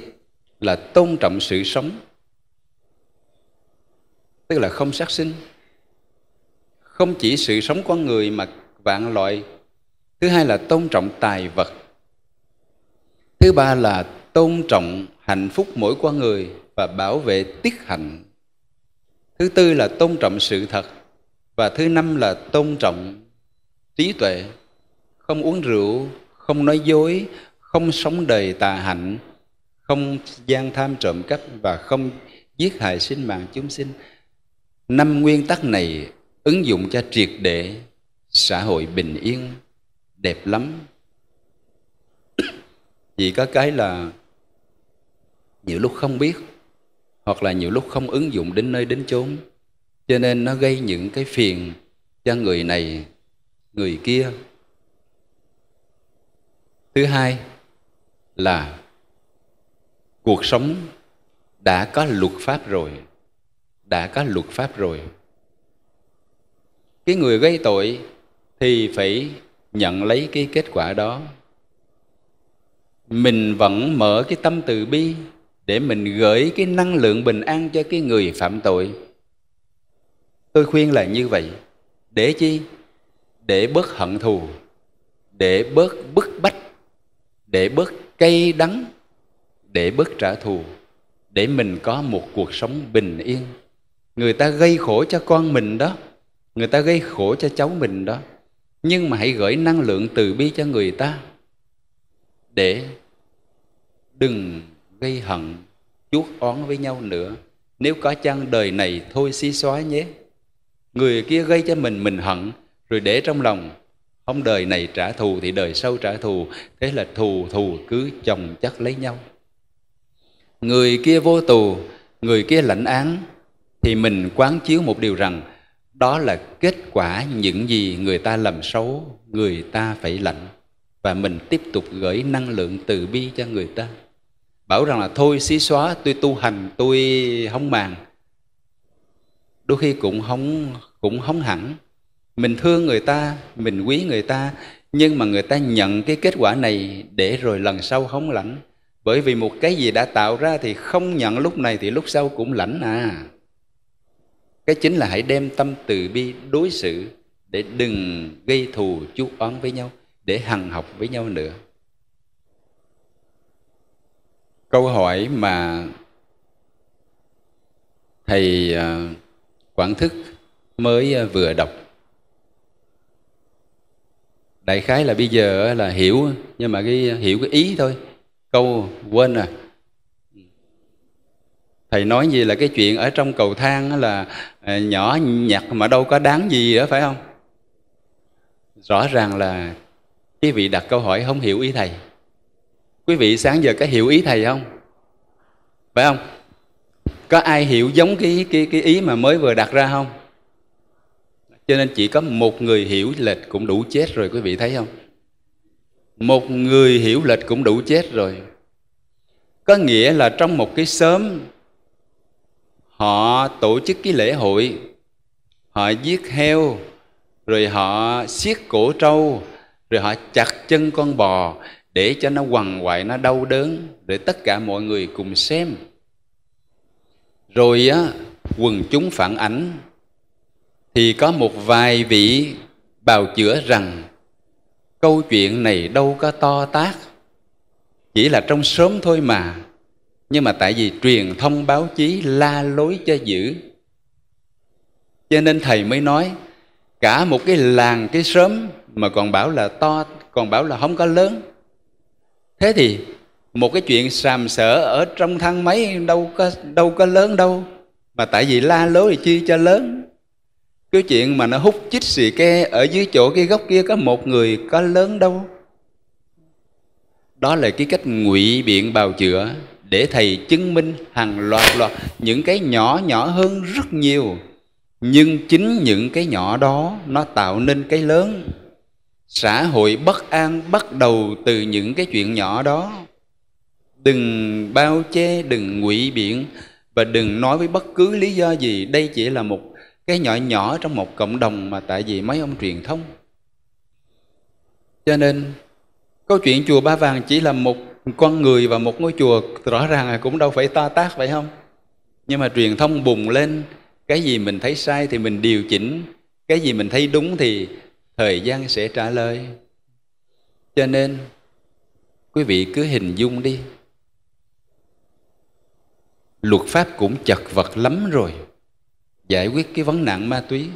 là tôn trọng sự sống tức là không sát sinh không chỉ sự sống con người mà vạn loại thứ hai là tôn trọng tài vật Thứ ba là tôn trọng hạnh phúc mỗi con người và bảo vệ tiết hạnh. Thứ tư là tôn trọng sự thật. Và thứ năm là tôn trọng trí tuệ. Không uống rượu, không nói dối, không sống đời tà hạnh, không gian tham trộm cắp và không giết hại sinh mạng chúng sinh. Năm nguyên tắc này ứng dụng cho triệt để xã hội bình yên đẹp lắm chỉ có cái là nhiều lúc không biết hoặc là nhiều lúc không ứng dụng đến nơi đến chốn cho nên nó gây những cái phiền cho người này người kia thứ hai là cuộc sống đã có luật pháp rồi đã có luật pháp rồi cái người gây tội thì phải nhận lấy cái kết quả đó mình vẫn mở cái tâm từ bi để mình gửi cái năng lượng bình an cho cái người phạm tội tôi khuyên là như vậy để chi để bớt hận thù để bớt bức bách để bớt cay đắng để bớt trả thù để mình có một cuộc sống bình yên người ta gây khổ cho con mình đó người ta gây khổ cho cháu mình đó nhưng mà hãy gửi năng lượng từ bi cho người ta để đừng gây hận chuốc oán với nhau nữa nếu có chăng đời này thôi xí xóa nhé người kia gây cho mình mình hận rồi để trong lòng không đời này trả thù thì đời sau trả thù thế là thù thù cứ chồng chất lấy nhau người kia vô tù người kia lãnh án thì mình quán chiếu một điều rằng đó là kết quả những gì người ta làm xấu người ta phải lãnh và mình tiếp tục gửi năng lượng từ bi cho người ta bảo rằng là thôi xí xóa tôi tu hành tôi không màng đôi khi cũng không cũng không hẳn mình thương người ta mình quý người ta nhưng mà người ta nhận cái kết quả này để rồi lần sau không lãnh bởi vì một cái gì đã tạo ra thì không nhận lúc này thì lúc sau cũng lãnh à cái chính là hãy đem tâm từ bi đối xử để đừng gây thù chuốc oán với nhau để hằng học với nhau nữa câu hỏi mà thầy à, quảng thức mới à, vừa đọc đại khái là bây giờ là hiểu nhưng mà cái à, hiểu cái ý thôi câu quên à thầy nói gì là cái chuyện ở trong cầu thang là nhỏ nhặt mà đâu có đáng gì đó phải không rõ ràng là quý vị đặt câu hỏi không hiểu ý thầy quý vị sáng giờ có hiểu ý thầy không phải không có ai hiểu giống cái cái cái ý mà mới vừa đặt ra không cho nên chỉ có một người hiểu lệch cũng đủ chết rồi quý vị thấy không một người hiểu lệch cũng đủ chết rồi có nghĩa là trong một cái sớm, họ tổ chức cái lễ hội họ giết heo rồi họ xiết cổ trâu rồi họ chặt chân con bò để cho nó quằn quại nó đau đớn để tất cả mọi người cùng xem rồi á quần chúng phản ánh thì có một vài vị bào chữa rằng câu chuyện này đâu có to tác chỉ là trong sớm thôi mà nhưng mà tại vì truyền thông báo chí la lối cho dữ cho nên thầy mới nói cả một cái làng cái sớm mà còn bảo là to còn bảo là không có lớn thế thì một cái chuyện sàm sỡ ở trong thang máy đâu có đâu có lớn đâu mà tại vì la lối thì chi cho lớn cái chuyện mà nó hút chích xì ke ở dưới chỗ cái góc kia có một người có lớn đâu đó là cái cách ngụy biện bào chữa để thầy chứng minh hàng loạt loạt những cái nhỏ nhỏ hơn rất nhiều nhưng chính những cái nhỏ đó nó tạo nên cái lớn xã hội bất an bắt đầu từ những cái chuyện nhỏ đó đừng bao che đừng ngụy biện và đừng nói với bất cứ lý do gì đây chỉ là một cái nhỏ nhỏ trong một cộng đồng mà tại vì mấy ông truyền thông cho nên câu chuyện chùa ba vàng chỉ là một con người và một ngôi chùa rõ ràng là cũng đâu phải to tác phải không nhưng mà truyền thông bùng lên cái gì mình thấy sai thì mình điều chỉnh cái gì mình thấy đúng thì thời gian sẽ trả lời cho nên quý vị cứ hình dung đi luật pháp cũng chật vật lắm rồi giải quyết cái vấn nạn ma túy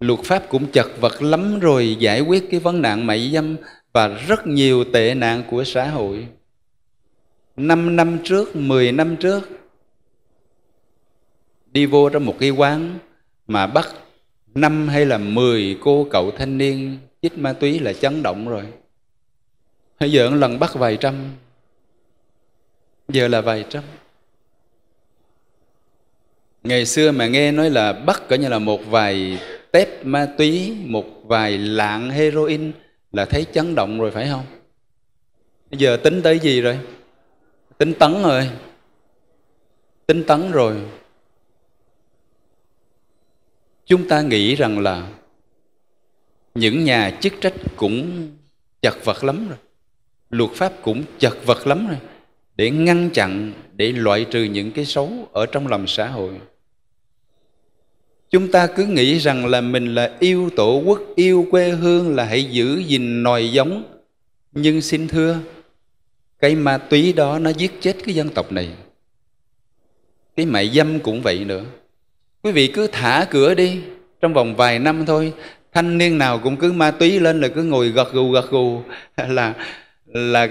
luật pháp cũng chật vật lắm rồi giải quyết cái vấn nạn mại dâm và rất nhiều tệ nạn của xã hội năm năm trước, mười năm trước Đi vô trong một cái quán Mà bắt năm hay là 10 cô cậu thanh niên chích ma túy là chấn động rồi bây giờ lần bắt vài trăm giờ là vài trăm ngày xưa mà nghe nói là bắt cỡ như là một vài tép ma túy một vài lạng heroin là thấy chấn động rồi phải không bây giờ tính tới gì rồi tính tấn rồi tính tấn rồi chúng ta nghĩ rằng là những nhà chức trách cũng chật vật lắm rồi luật pháp cũng chật vật lắm rồi để ngăn chặn để loại trừ những cái xấu ở trong lòng xã hội chúng ta cứ nghĩ rằng là mình là yêu tổ quốc yêu quê hương là hãy giữ gìn nòi giống nhưng xin thưa cái ma túy đó nó giết chết cái dân tộc này cái mại dâm cũng vậy nữa quý vị cứ thả cửa đi trong vòng vài năm thôi thanh niên nào cũng cứ ma túy lên là cứ ngồi gật gù gật gù là là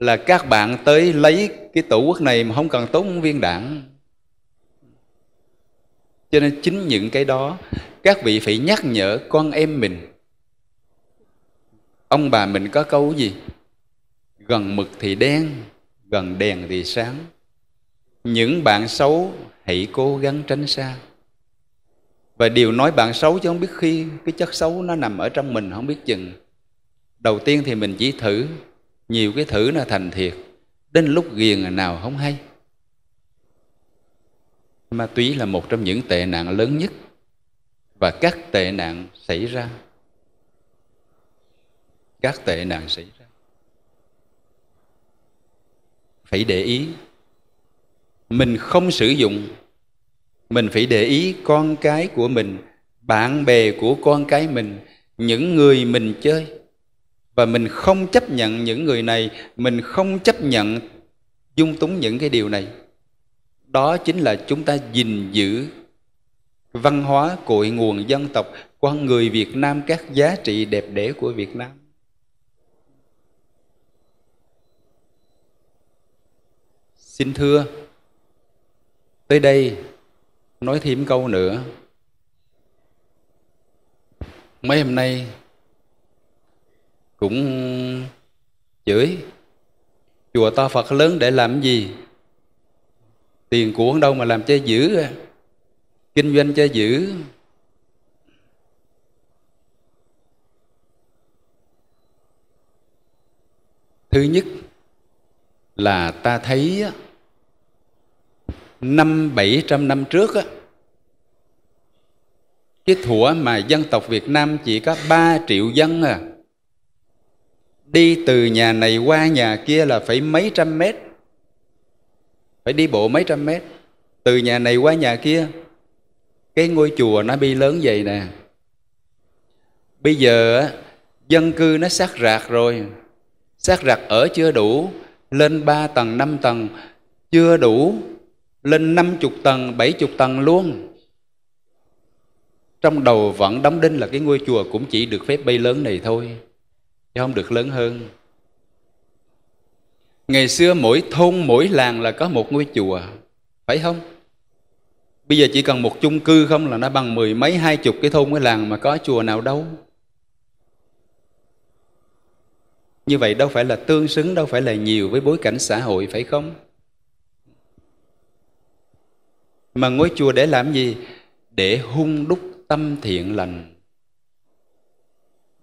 là các bạn tới lấy cái tổ quốc này mà không cần tốn viên đạn cho nên chính những cái đó các vị phải nhắc nhở con em mình ông bà mình có câu gì gần mực thì đen gần đèn thì sáng những bạn xấu hãy cố gắng tránh xa và điều nói bạn xấu chứ không biết khi cái chất xấu nó nằm ở trong mình không biết chừng đầu tiên thì mình chỉ thử nhiều cái thử là thành thiệt đến lúc ghiền nào không hay ma túy là một trong những tệ nạn lớn nhất và các tệ nạn xảy ra các tệ nạn xảy ra phải để ý mình không sử dụng mình phải để ý con cái của mình bạn bè của con cái mình những người mình chơi và mình không chấp nhận những người này mình không chấp nhận dung túng những cái điều này đó chính là chúng ta gìn giữ văn hóa cội nguồn dân tộc con người việt nam các giá trị đẹp đẽ của việt nam xin thưa tới đây nói thêm câu nữa mấy hôm nay cũng chửi chùa to phật lớn để làm gì tiền của ở đâu mà làm cho dữ à? kinh doanh cho dữ thứ nhất là ta thấy năm bảy trăm năm trước á, cái thủa mà dân tộc Việt Nam chỉ có 3 triệu dân à đi từ nhà này qua nhà kia là phải mấy trăm mét phải đi bộ mấy trăm mét từ nhà này qua nhà kia cái ngôi chùa nó bị lớn vậy nè bây giờ dân cư nó sát rạc rồi sát rạc ở chưa đủ lên 3 tầng 5 tầng chưa đủ lên 50 tầng, 70 tầng luôn. Trong đầu vẫn đóng đinh là cái ngôi chùa cũng chỉ được phép bay lớn này thôi, chứ không được lớn hơn. Ngày xưa mỗi thôn, mỗi làng là có một ngôi chùa, phải không? Bây giờ chỉ cần một chung cư không là nó bằng mười mấy hai chục cái thôn cái làng mà có chùa nào đâu. Như vậy đâu phải là tương xứng, đâu phải là nhiều với bối cảnh xã hội phải không? mà ngôi chùa để làm gì để hung đúc tâm thiện lành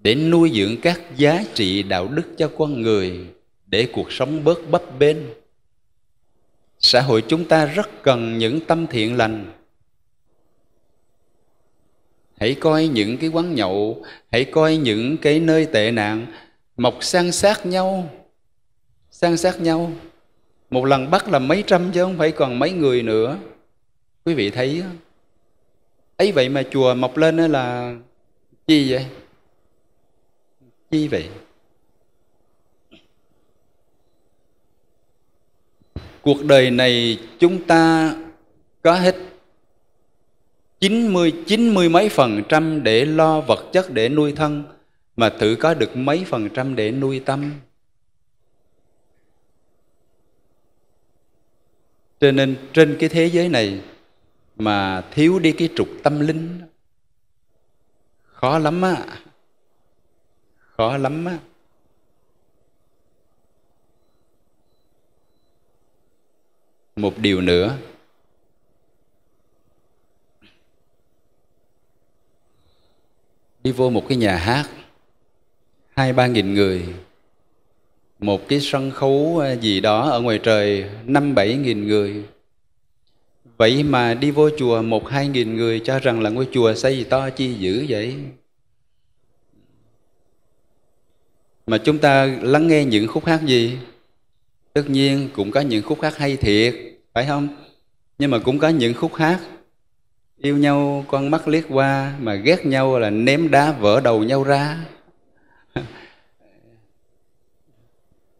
để nuôi dưỡng các giá trị đạo đức cho con người để cuộc sống bớt bấp bênh xã hội chúng ta rất cần những tâm thiện lành hãy coi những cái quán nhậu hãy coi những cái nơi tệ nạn mọc san sát nhau san sát nhau một lần bắt là mấy trăm chứ không phải còn mấy người nữa quý vị thấy ấy vậy mà chùa mọc lên là chi vậy chi vậy cuộc đời này chúng ta có hết chín mươi chín mươi mấy phần trăm để lo vật chất để nuôi thân Mà tự có được mấy phần trăm để nuôi tâm Cho nên trên cái thế giới này mà thiếu đi cái trục tâm linh khó lắm á khó lắm á một điều nữa đi vô một cái nhà hát hai ba nghìn người một cái sân khấu à, gì đó ở ngoài trời năm bảy nghìn người Vậy mà đi vô chùa một hai nghìn người cho rằng là ngôi chùa xây gì to chi dữ vậy? Mà chúng ta lắng nghe những khúc hát gì? Tất nhiên cũng có những khúc hát hay thiệt, phải không? Nhưng mà cũng có những khúc hát yêu nhau con mắt liếc qua mà ghét nhau là ném đá vỡ đầu nhau ra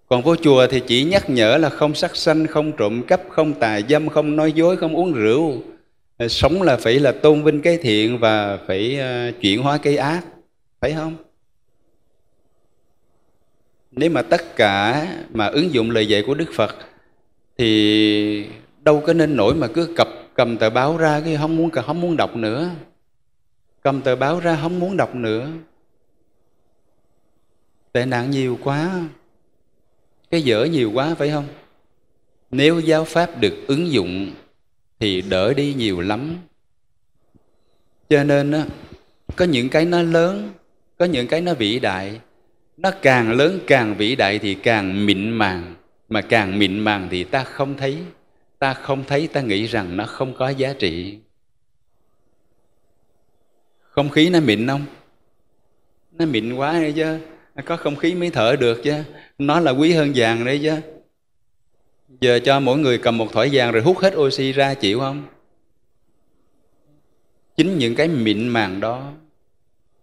còn vô chùa thì chỉ nhắc nhở là không sắc sanh không trộm cắp không tà dâm không nói dối không uống rượu ờ, sống là phải là tôn vinh cái thiện và phải ờ, chuyển hóa cái ác phải không nếu mà tất cả mà ứng dụng lời dạy của đức phật thì đâu có nên nổi mà cứ cập cầm tờ báo ra cái không muốn không muốn đọc nữa cầm tờ báo ra không muốn đọc nữa tệ nạn nhiều quá cái dở nhiều quá phải không nếu giáo pháp được ứng dụng thì đỡ đi nhiều lắm cho nên á có những cái nó lớn có những cái nó vĩ đại nó càng lớn càng vĩ đại thì càng mịn màng mà càng mịn màng thì ta không thấy ta không thấy ta nghĩ rằng nó không có giá trị không khí nó mịn không nó mịn quá hay chứ có không khí mới thở được chứ nó là quý hơn vàng đấy chứ giờ cho mỗi người cầm một thỏi vàng rồi hút hết oxy ra chịu không chính những cái mịn màng đó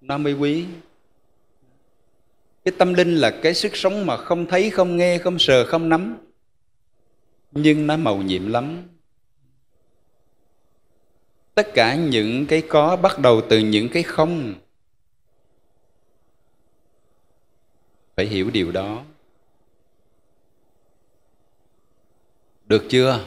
nó mới quý cái tâm linh là cái sức sống mà không thấy không nghe không sờ không nắm nhưng nó màu nhiệm lắm tất cả những cái có bắt đầu từ những cái không phải hiểu điều đó Được chưa?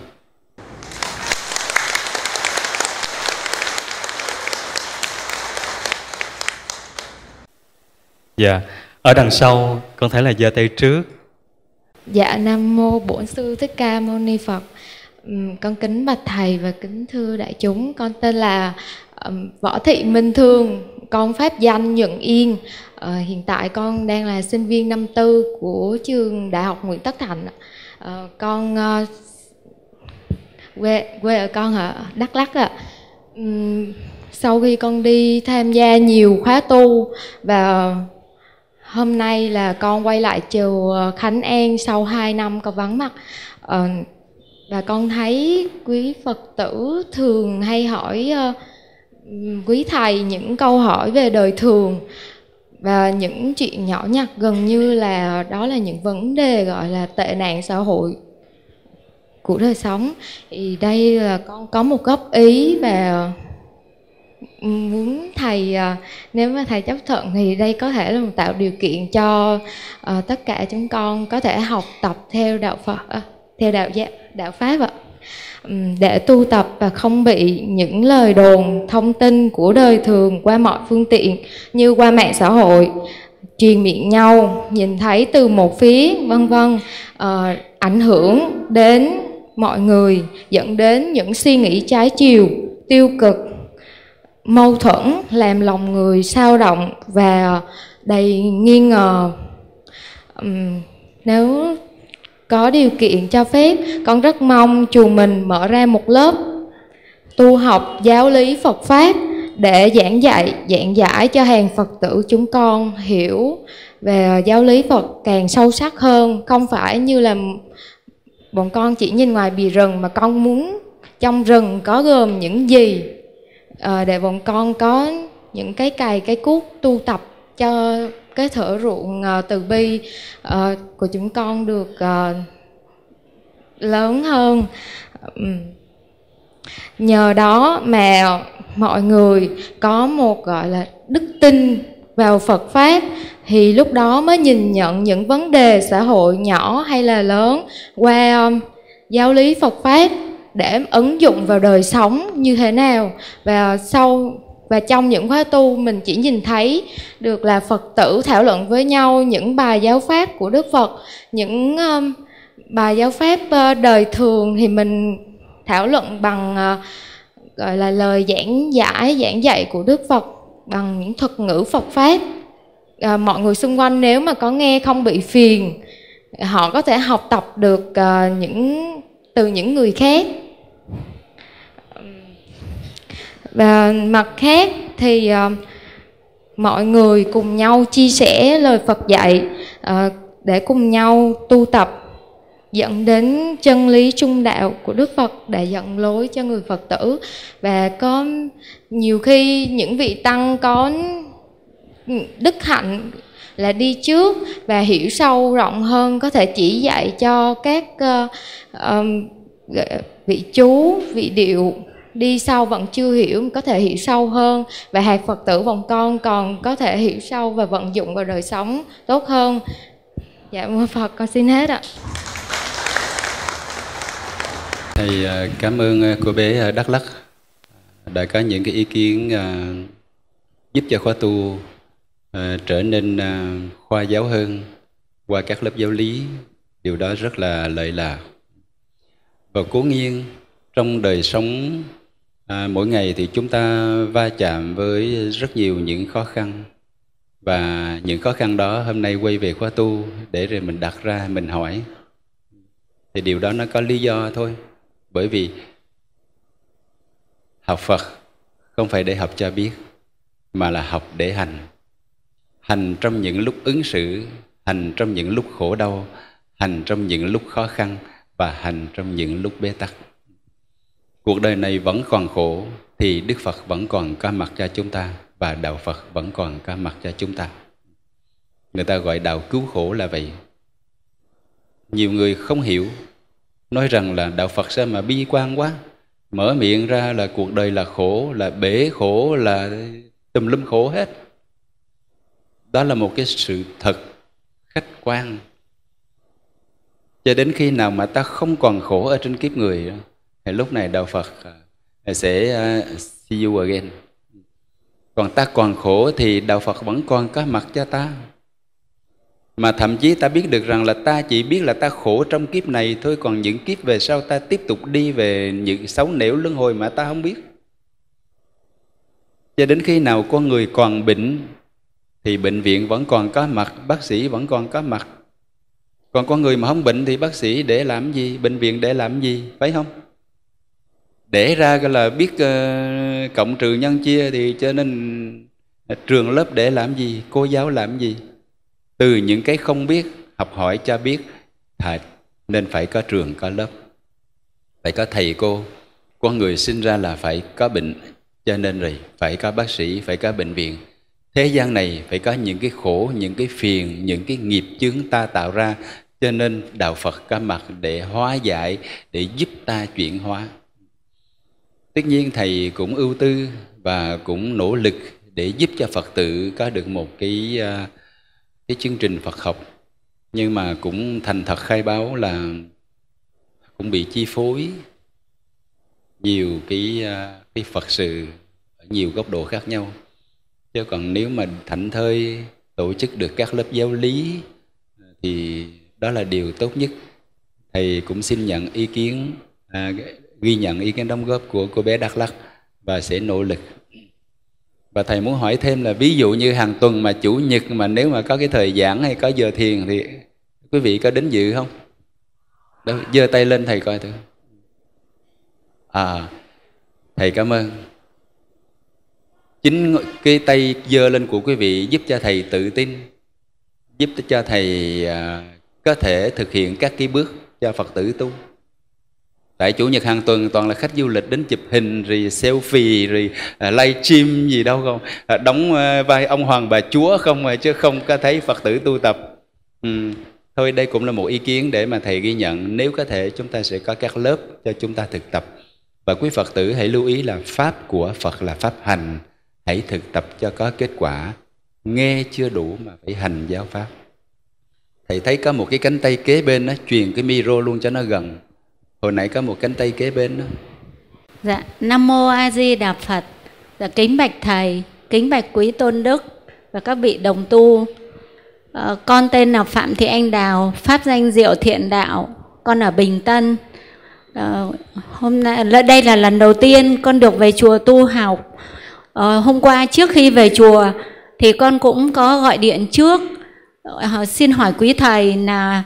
Dạ, ở đằng sau con thấy là giơ tay trước. Dạ Nam mô Bổn sư Thích Ca Mâu Ni Phật. Con kính bạch thầy và kính thưa đại chúng, con tên là Võ Thị Minh Thương, con pháp danh Nhuận Yên. À, hiện tại con đang là sinh viên năm tư của trường Đại học Nguyễn Tất Thành. À, con ờ, quê quê ở con ở Đắk Lắk ạ. Uhm, sau khi con đi tham gia nhiều khóa tu và hôm nay là con quay lại trường Khánh An sau 2 năm con vắng mặt à, và con thấy quý Phật tử thường hay hỏi uh, quý thầy những câu hỏi về đời thường và những chuyện nhỏ nhặt gần như là đó là những vấn đề gọi là tệ nạn xã hội của đời sống thì đây là con có một góp ý và ừ, muốn thầy à, nếu mà thầy chấp thuận thì đây có thể là một tạo điều kiện cho uh, tất cả chúng con có thể học tập theo đạo Phật uh, theo đạo giáo đạo pháp ạ ừ, để tu tập và không bị những lời đồn thông tin của đời thường qua mọi phương tiện như qua mạng xã hội truyền miệng nhau nhìn thấy từ một phía vân vân uh, ảnh hưởng đến mọi người dẫn đến những suy nghĩ trái chiều tiêu cực mâu thuẫn làm lòng người sao động và đầy nghi ngờ nếu có điều kiện cho phép con rất mong chùa mình mở ra một lớp tu học giáo lý phật pháp để giảng dạy giảng giải cho hàng phật tử chúng con hiểu về giáo lý phật càng sâu sắc hơn không phải như là bọn con chỉ nhìn ngoài bì rừng mà con muốn trong rừng có gồm những gì à, để bọn con có những cái cày cái cuốc tu tập cho cái thở ruộng uh, từ bi uh, của chúng con được uh, lớn hơn um, nhờ đó mà mọi người có một gọi là đức tin vào Phật Pháp thì lúc đó mới nhìn nhận những vấn đề xã hội nhỏ hay là lớn qua um, giáo lý Phật Pháp để ứng dụng vào đời sống như thế nào và sau và trong những khóa tu mình chỉ nhìn thấy được là Phật tử thảo luận với nhau những bài giáo pháp của Đức Phật những um, bài giáo pháp uh, đời thường thì mình thảo luận bằng uh, gọi là lời giảng giải giảng dạy của Đức Phật bằng những thuật ngữ Phật pháp à, mọi người xung quanh nếu mà có nghe không bị phiền họ có thể học tập được à, những từ những người khác và mặt khác thì à, mọi người cùng nhau chia sẻ lời Phật dạy à, để cùng nhau tu tập dẫn đến chân lý trung đạo của Đức Phật để dẫn lối cho người Phật tử và có nhiều khi những vị tăng có đức hạnh là đi trước và hiểu sâu rộng hơn có thể chỉ dạy cho các uh, um, vị chú vị điệu đi sau vẫn chưa hiểu có thể hiểu sâu hơn và hạt phật tử vòng con còn có thể hiểu sâu và vận dụng vào đời sống tốt hơn dạ mô phật con xin hết ạ thầy ờ, cảm ơn ờ, cô bé đắk lắc đã có những cái ý kiến à, giúp cho khóa tu à, trở nên à, khoa giáo hơn qua các lớp giáo lý điều đó rất là lợi lạc và cố nhiên trong đời sống à, mỗi ngày thì chúng ta va chạm với rất nhiều những khó khăn và những khó khăn đó hôm nay quay về khóa tu để rồi mình đặt ra mình hỏi thì điều đó nó có lý do thôi bởi vì học phật không phải để học cho biết mà là học để hành hành trong những lúc ứng xử hành trong những lúc khổ đau hành trong những lúc khó khăn và hành trong những lúc bế tắc cuộc đời này vẫn còn khổ thì đức phật vẫn còn có mặt cho chúng ta và đạo phật vẫn còn có mặt cho chúng ta người ta gọi đạo cứu khổ là vậy nhiều người không hiểu nói rằng là đạo phật sao mà bi quan quá mở miệng ra là cuộc đời là khổ là bể khổ là tùm lum khổ hết đó là một cái sự thật khách quan cho đến khi nào mà ta không còn khổ ở trên kiếp người thì lúc này đạo phật à, sẽ à, see you again còn ta còn khổ thì đạo phật vẫn còn có mặt cho ta mà thậm chí ta biết được rằng là ta chỉ biết là ta khổ trong kiếp này thôi còn những kiếp về sau ta tiếp tục đi về những xấu nẻo luân hồi mà ta không biết cho đến khi nào con người còn bệnh thì bệnh viện vẫn còn có mặt bác sĩ vẫn còn có mặt còn con người mà không bệnh thì bác sĩ để làm gì bệnh viện để làm gì phải không để ra gọi là biết ờ, cộng trừ nhân chia thì cho nên trường lớp để làm gì cô giáo làm gì từ những cái không biết học hỏi cho biết thật nên phải có trường có lớp phải có thầy cô con người sinh ra là phải có bệnh cho nên rồi phải có bác sĩ phải có bệnh viện thế gian này phải có những cái khổ những cái phiền những cái nghiệp chướng ta tạo ra cho nên đạo phật có mặt để hóa giải để giúp ta chuyển hóa tất nhiên thầy cũng ưu tư và cũng nỗ lực để giúp cho phật tử có được một cái à, cái chương trình Phật học nhưng mà cũng thành thật khai báo là cũng bị chi phối nhiều cái à, cái Phật sự ở nhiều góc độ khác nhau chứ còn nếu mà thảnh thơi tổ chức được các lớp giáo lý thì đó là điều tốt nhất thầy cũng xin nhận ý kiến à, ghi nhận ý kiến đóng góp của cô bé Đắk Lắk và sẽ nỗ lực và thầy muốn hỏi thêm là ví dụ như hàng tuần mà chủ nhật mà nếu mà có cái thời giảng hay có giờ thiền thì quý vị có đến dự không đó giơ tay lên thầy coi thử à thầy cảm ơn chính cái tay giơ lên của quý vị giúp cho thầy tự tin giúp cho thầy à, có thể thực hiện các cái bước cho phật tử tu tại chủ nhật hàng tuần toàn là khách du lịch đến chụp hình rồi selfie rồi uh, live stream gì đâu không à, đóng à, vai ông hoàng bà chúa không mà chứ không có thấy phật tử tu tập uhm. thôi đây cũng là một ý kiến để mà thầy ghi nhận nếu có thể chúng ta sẽ có các lớp cho chúng ta thực tập và quý phật tử hãy lưu ý là pháp của phật là pháp hành hãy thực tập cho có kết quả nghe chưa đủ mà phải hành giáo pháp thầy thấy có một cái cánh tay kế bên nó truyền cái micro luôn cho nó gần Hồi nãy có một cánh tay kế bên đó. Dạ, Nam Mô A Di Đà Phật. Dạ, kính bạch Thầy, kính bạch quý tôn đức và các vị đồng tu. À, con tên là Phạm Thị Anh Đào, pháp danh Diệu Thiện Đạo. Con ở Bình Tân. À, hôm nay đây là lần đầu tiên con được về chùa tu học. À, hôm qua trước khi về chùa thì con cũng có gọi điện trước à, xin hỏi quý thầy là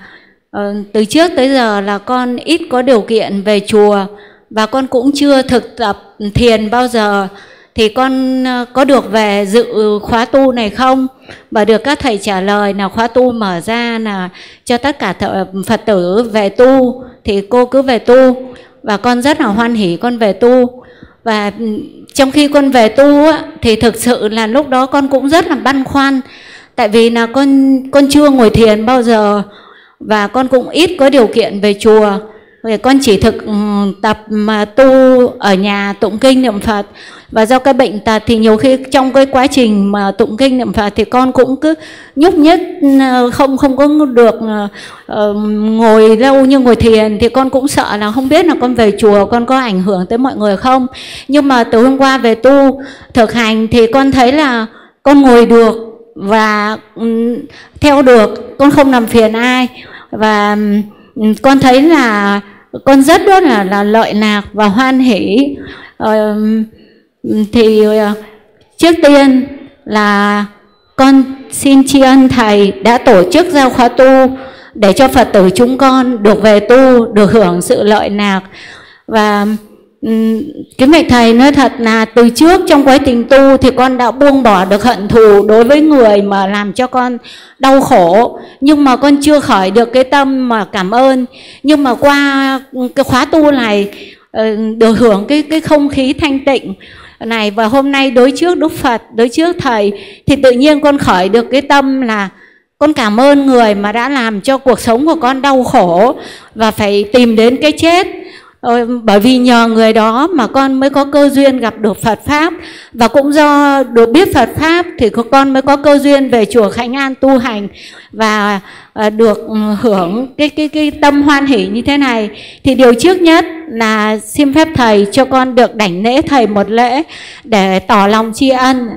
Ờ, từ trước tới giờ là con ít có điều kiện về chùa và con cũng chưa thực tập thiền bao giờ thì con ờ, có được về dự khóa tu này không và được các thầy trả lời là khóa tu mở ra là cho tất cả phật tử về tu thì cô cứ về tu và con rất là hoan hỉ con về tu và ừ, trong khi con về tu thì thực sự là lúc đó con cũng rất là băn khoăn tại vì là con con chưa ngồi thiền bao giờ và con cũng ít có điều kiện về chùa vì con chỉ thực ừ, tập mà tu ở nhà tụng kinh niệm Phật và do cái bệnh tật thì nhiều khi trong cái quá trình mà tụng kinh niệm Phật thì con cũng cứ nhúc nhích ừ, không không có được ừ, ờ, ngồi lâu như ngồi thiền thì con cũng sợ là không biết là con về chùa con có ảnh hưởng tới mọi người không nhưng mà từ hôm qua về tu thực hành thì con thấy là con ngồi được và theo được con không làm phiền ai và con thấy là con rất rất là, là lợi lạc và hoan hỷ ờ, thì ờ, trước tiên là con xin tri ân thầy đã tổ chức giao khóa tu để cho phật tử chúng con được về tu được hưởng sự lợi lạc và cái mạch thầy nói thật là từ trước trong quá trình tu thì con đã buông bỏ được hận thù đối với người mà làm cho con đau khổ nhưng mà con chưa khởi được cái tâm mà cảm ơn nhưng mà qua cái khóa tu này ờ, được hưởng cái cái không khí thanh tịnh này và hôm nay đối trước Đức Phật đối trước thầy thì tự nhiên con khởi được cái tâm là con cảm ơn người mà đã làm cho cuộc sống của con đau khổ và phải tìm đến cái chết bởi vì nhờ người đó mà con mới có cơ duyên gặp được Phật pháp và cũng do được biết Phật pháp thì con mới có cơ duyên về chùa Khánh An tu hành và à, được ừ, hưởng cái cái cái tâm hoan hỷ như thế này thì điều trước nhất là xin phép thầy cho con được đảnh lễ thầy một lễ để tỏ lòng tri ân.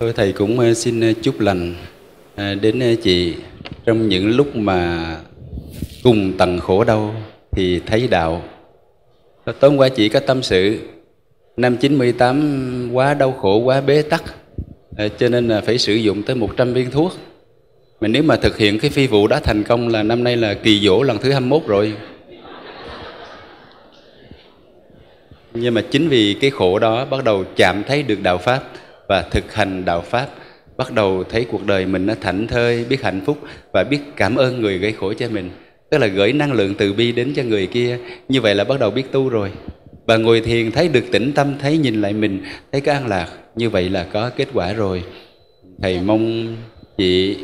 Thôi thầy cũng ờ, xin ờ, chúc lành à, đến ờ, chị trong những lúc mà cùng tận khổ đau thì thấy đạo tối qua chị có tâm sự năm 98 quá đau khổ quá bế tắc ờ, cho nên là phải sử dụng tới 100 viên thuốc mà nếu mà thực hiện cái phi vụ đã thành công là năm nay là kỳ dỗ lần thứ 21 rồi nhưng mà chính vì cái khổ đó bắt đầu chạm thấy được đạo pháp và thực hành đạo pháp bắt đầu thấy cuộc đời mình nó thảnh thơi biết hạnh phúc và biết cảm ơn người gây khổ cho mình tức là gửi năng lượng từ bi đến cho người kia như vậy là bắt đầu biết tu rồi và ngồi thiền thấy được tĩnh tâm thấy nhìn lại mình thấy cái an lạc như vậy là có kết quả rồi thầy mong chị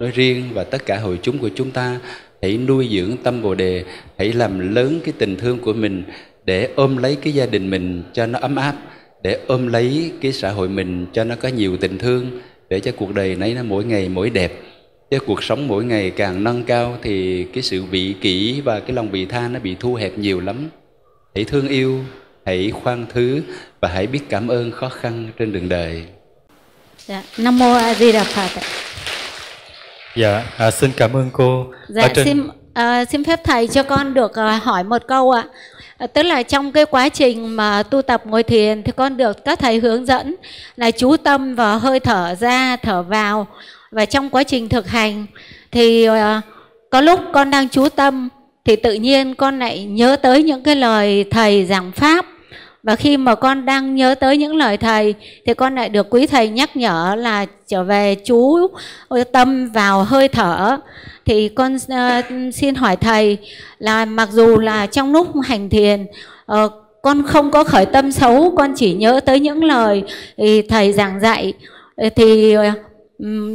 nói riêng và tất cả hội chúng của chúng ta hãy nuôi dưỡng tâm bồ đề hãy làm lớn cái tình thương của mình để ôm lấy cái gia đình mình cho nó ấm áp để ôm lấy cái xã hội mình cho nó có nhiều tình thương để cho cuộc đời nấy nó mỗi ngày mỗi đẹp cái cuộc sống mỗi ngày càng nâng cao thì cái sự vị kỷ và cái lòng vị tha nó bị thu hẹp nhiều lắm hãy thương yêu hãy khoan thứ và hãy biết cảm ơn khó khăn trên đường đời dạ nam mô a di đà phật dạ à, xin cảm ơn cô dạ trên... xin à, xin phép thầy cho con được à, hỏi một câu ạ à, tức là trong cái quá trình mà tu tập ngồi thiền thì con được các thầy hướng dẫn là chú tâm vào hơi thở ra thở vào và trong quá trình thực hành thì ờ, có lúc con đang chú tâm thì tự nhiên con lại nhớ tới những cái lời thầy giảng pháp và khi mà con đang nhớ tới những lời thầy thì con lại được quý thầy nhắc nhở là trở về chú tâm vào hơi thở thì con uh, xin hỏi thầy là mặc dù là trong lúc hành thiền uh, con không có khởi tâm xấu con chỉ nhớ tới những lời thầy giảng dạy thì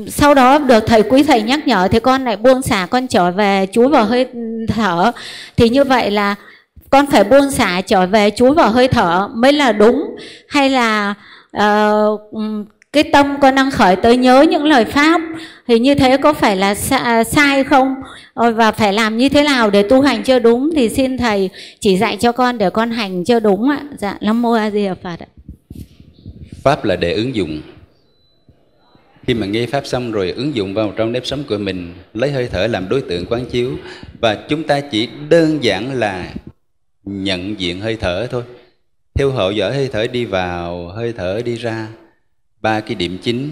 sau đó được thầy quý thầy nhắc nhở thì con lại buông xả con trở về chú vào hơi thở thì như vậy là con phải buông xả trở về chú vào hơi thở mới là đúng hay là uh, cái tâm con đang khởi tới nhớ những lời pháp thì như thế có phải là sai không ờ, và phải làm như thế nào để tu hành cho đúng thì xin thầy chỉ dạy cho con để con hành cho đúng ạ dạ nam mô a di đà phật ạ pháp là để ứng dụng khi mà nghe pháp xong rồi ứng dụng vào trong nếp sống của mình lấy hơi thở làm đối tượng quán chiếu và chúng ta chỉ đơn giản là nhận diện hơi thở thôi theo hậu dõi hơi thở đi vào hơi thở đi ra ba cái điểm chính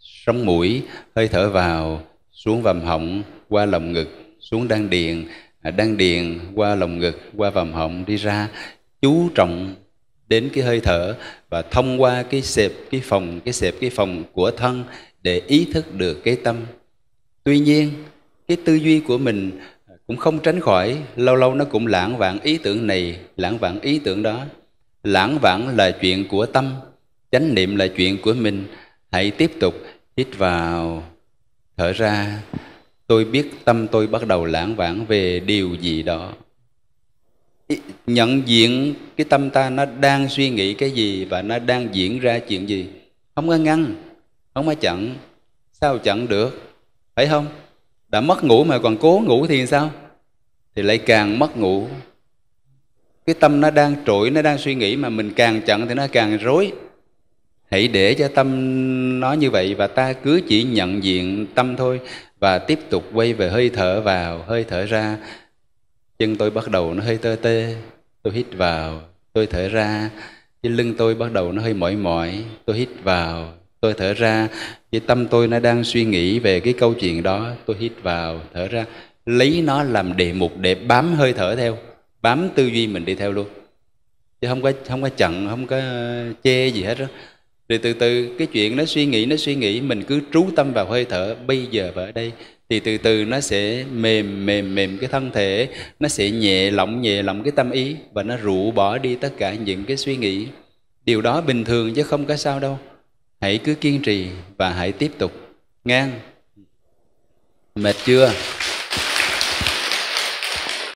sống mũi hơi thở vào xuống vầm họng qua lồng ngực xuống đan điền à, đan điền qua lồng ngực qua vầm họng đi ra chú trọng đến cái hơi thở và thông qua cái xẹp cái phòng cái xẹp cái phòng của thân để ý thức được cái tâm tuy nhiên cái tư duy của mình cũng không tránh khỏi lâu lâu nó cũng lãng vạn ý tưởng này lãng vạn ý tưởng đó lãng vãng là chuyện của tâm chánh niệm là chuyện của mình hãy tiếp tục hít vào thở ra tôi biết tâm tôi bắt đầu lãng vãng về điều gì đó nhận diện cái tâm ta nó đang suy nghĩ cái gì và nó đang diễn ra chuyện gì không có ngăn không ấy chặn sao chặn được phải không đã mất ngủ mà còn cố ngủ thì sao thì lại càng mất ngủ cái tâm nó đang trỗi nó đang suy nghĩ mà mình càng chặn thì nó càng rối hãy để cho tâm nó như vậy và ta cứ chỉ nhận diện tâm thôi và tiếp tục quay về hơi thở vào hơi thở ra chân tôi bắt đầu nó hơi tê tê tôi hít vào tôi thở ra cái lưng tôi bắt đầu nó hơi mỏi mỏi tôi hít vào tôi thở ra cái tâm tôi nó đang suy nghĩ về cái câu chuyện đó tôi hít vào thở ra lấy nó làm đề mục để bám hơi thở theo bám tư duy mình đi theo luôn chứ không có không có chặn không có chê gì hết đó rồi từ từ cái chuyện nó suy nghĩ nó suy nghĩ mình cứ trú tâm vào hơi thở bây giờ và ở đây thì từ từ nó sẽ mềm mềm mềm cái thân thể nó sẽ nhẹ lỏng nhẹ lỏng cái tâm ý và nó rũ bỏ đi tất cả những cái suy nghĩ điều đó bình thường chứ không có sao đâu hãy cứ kiên trì và hãy tiếp tục ngang mệt chưa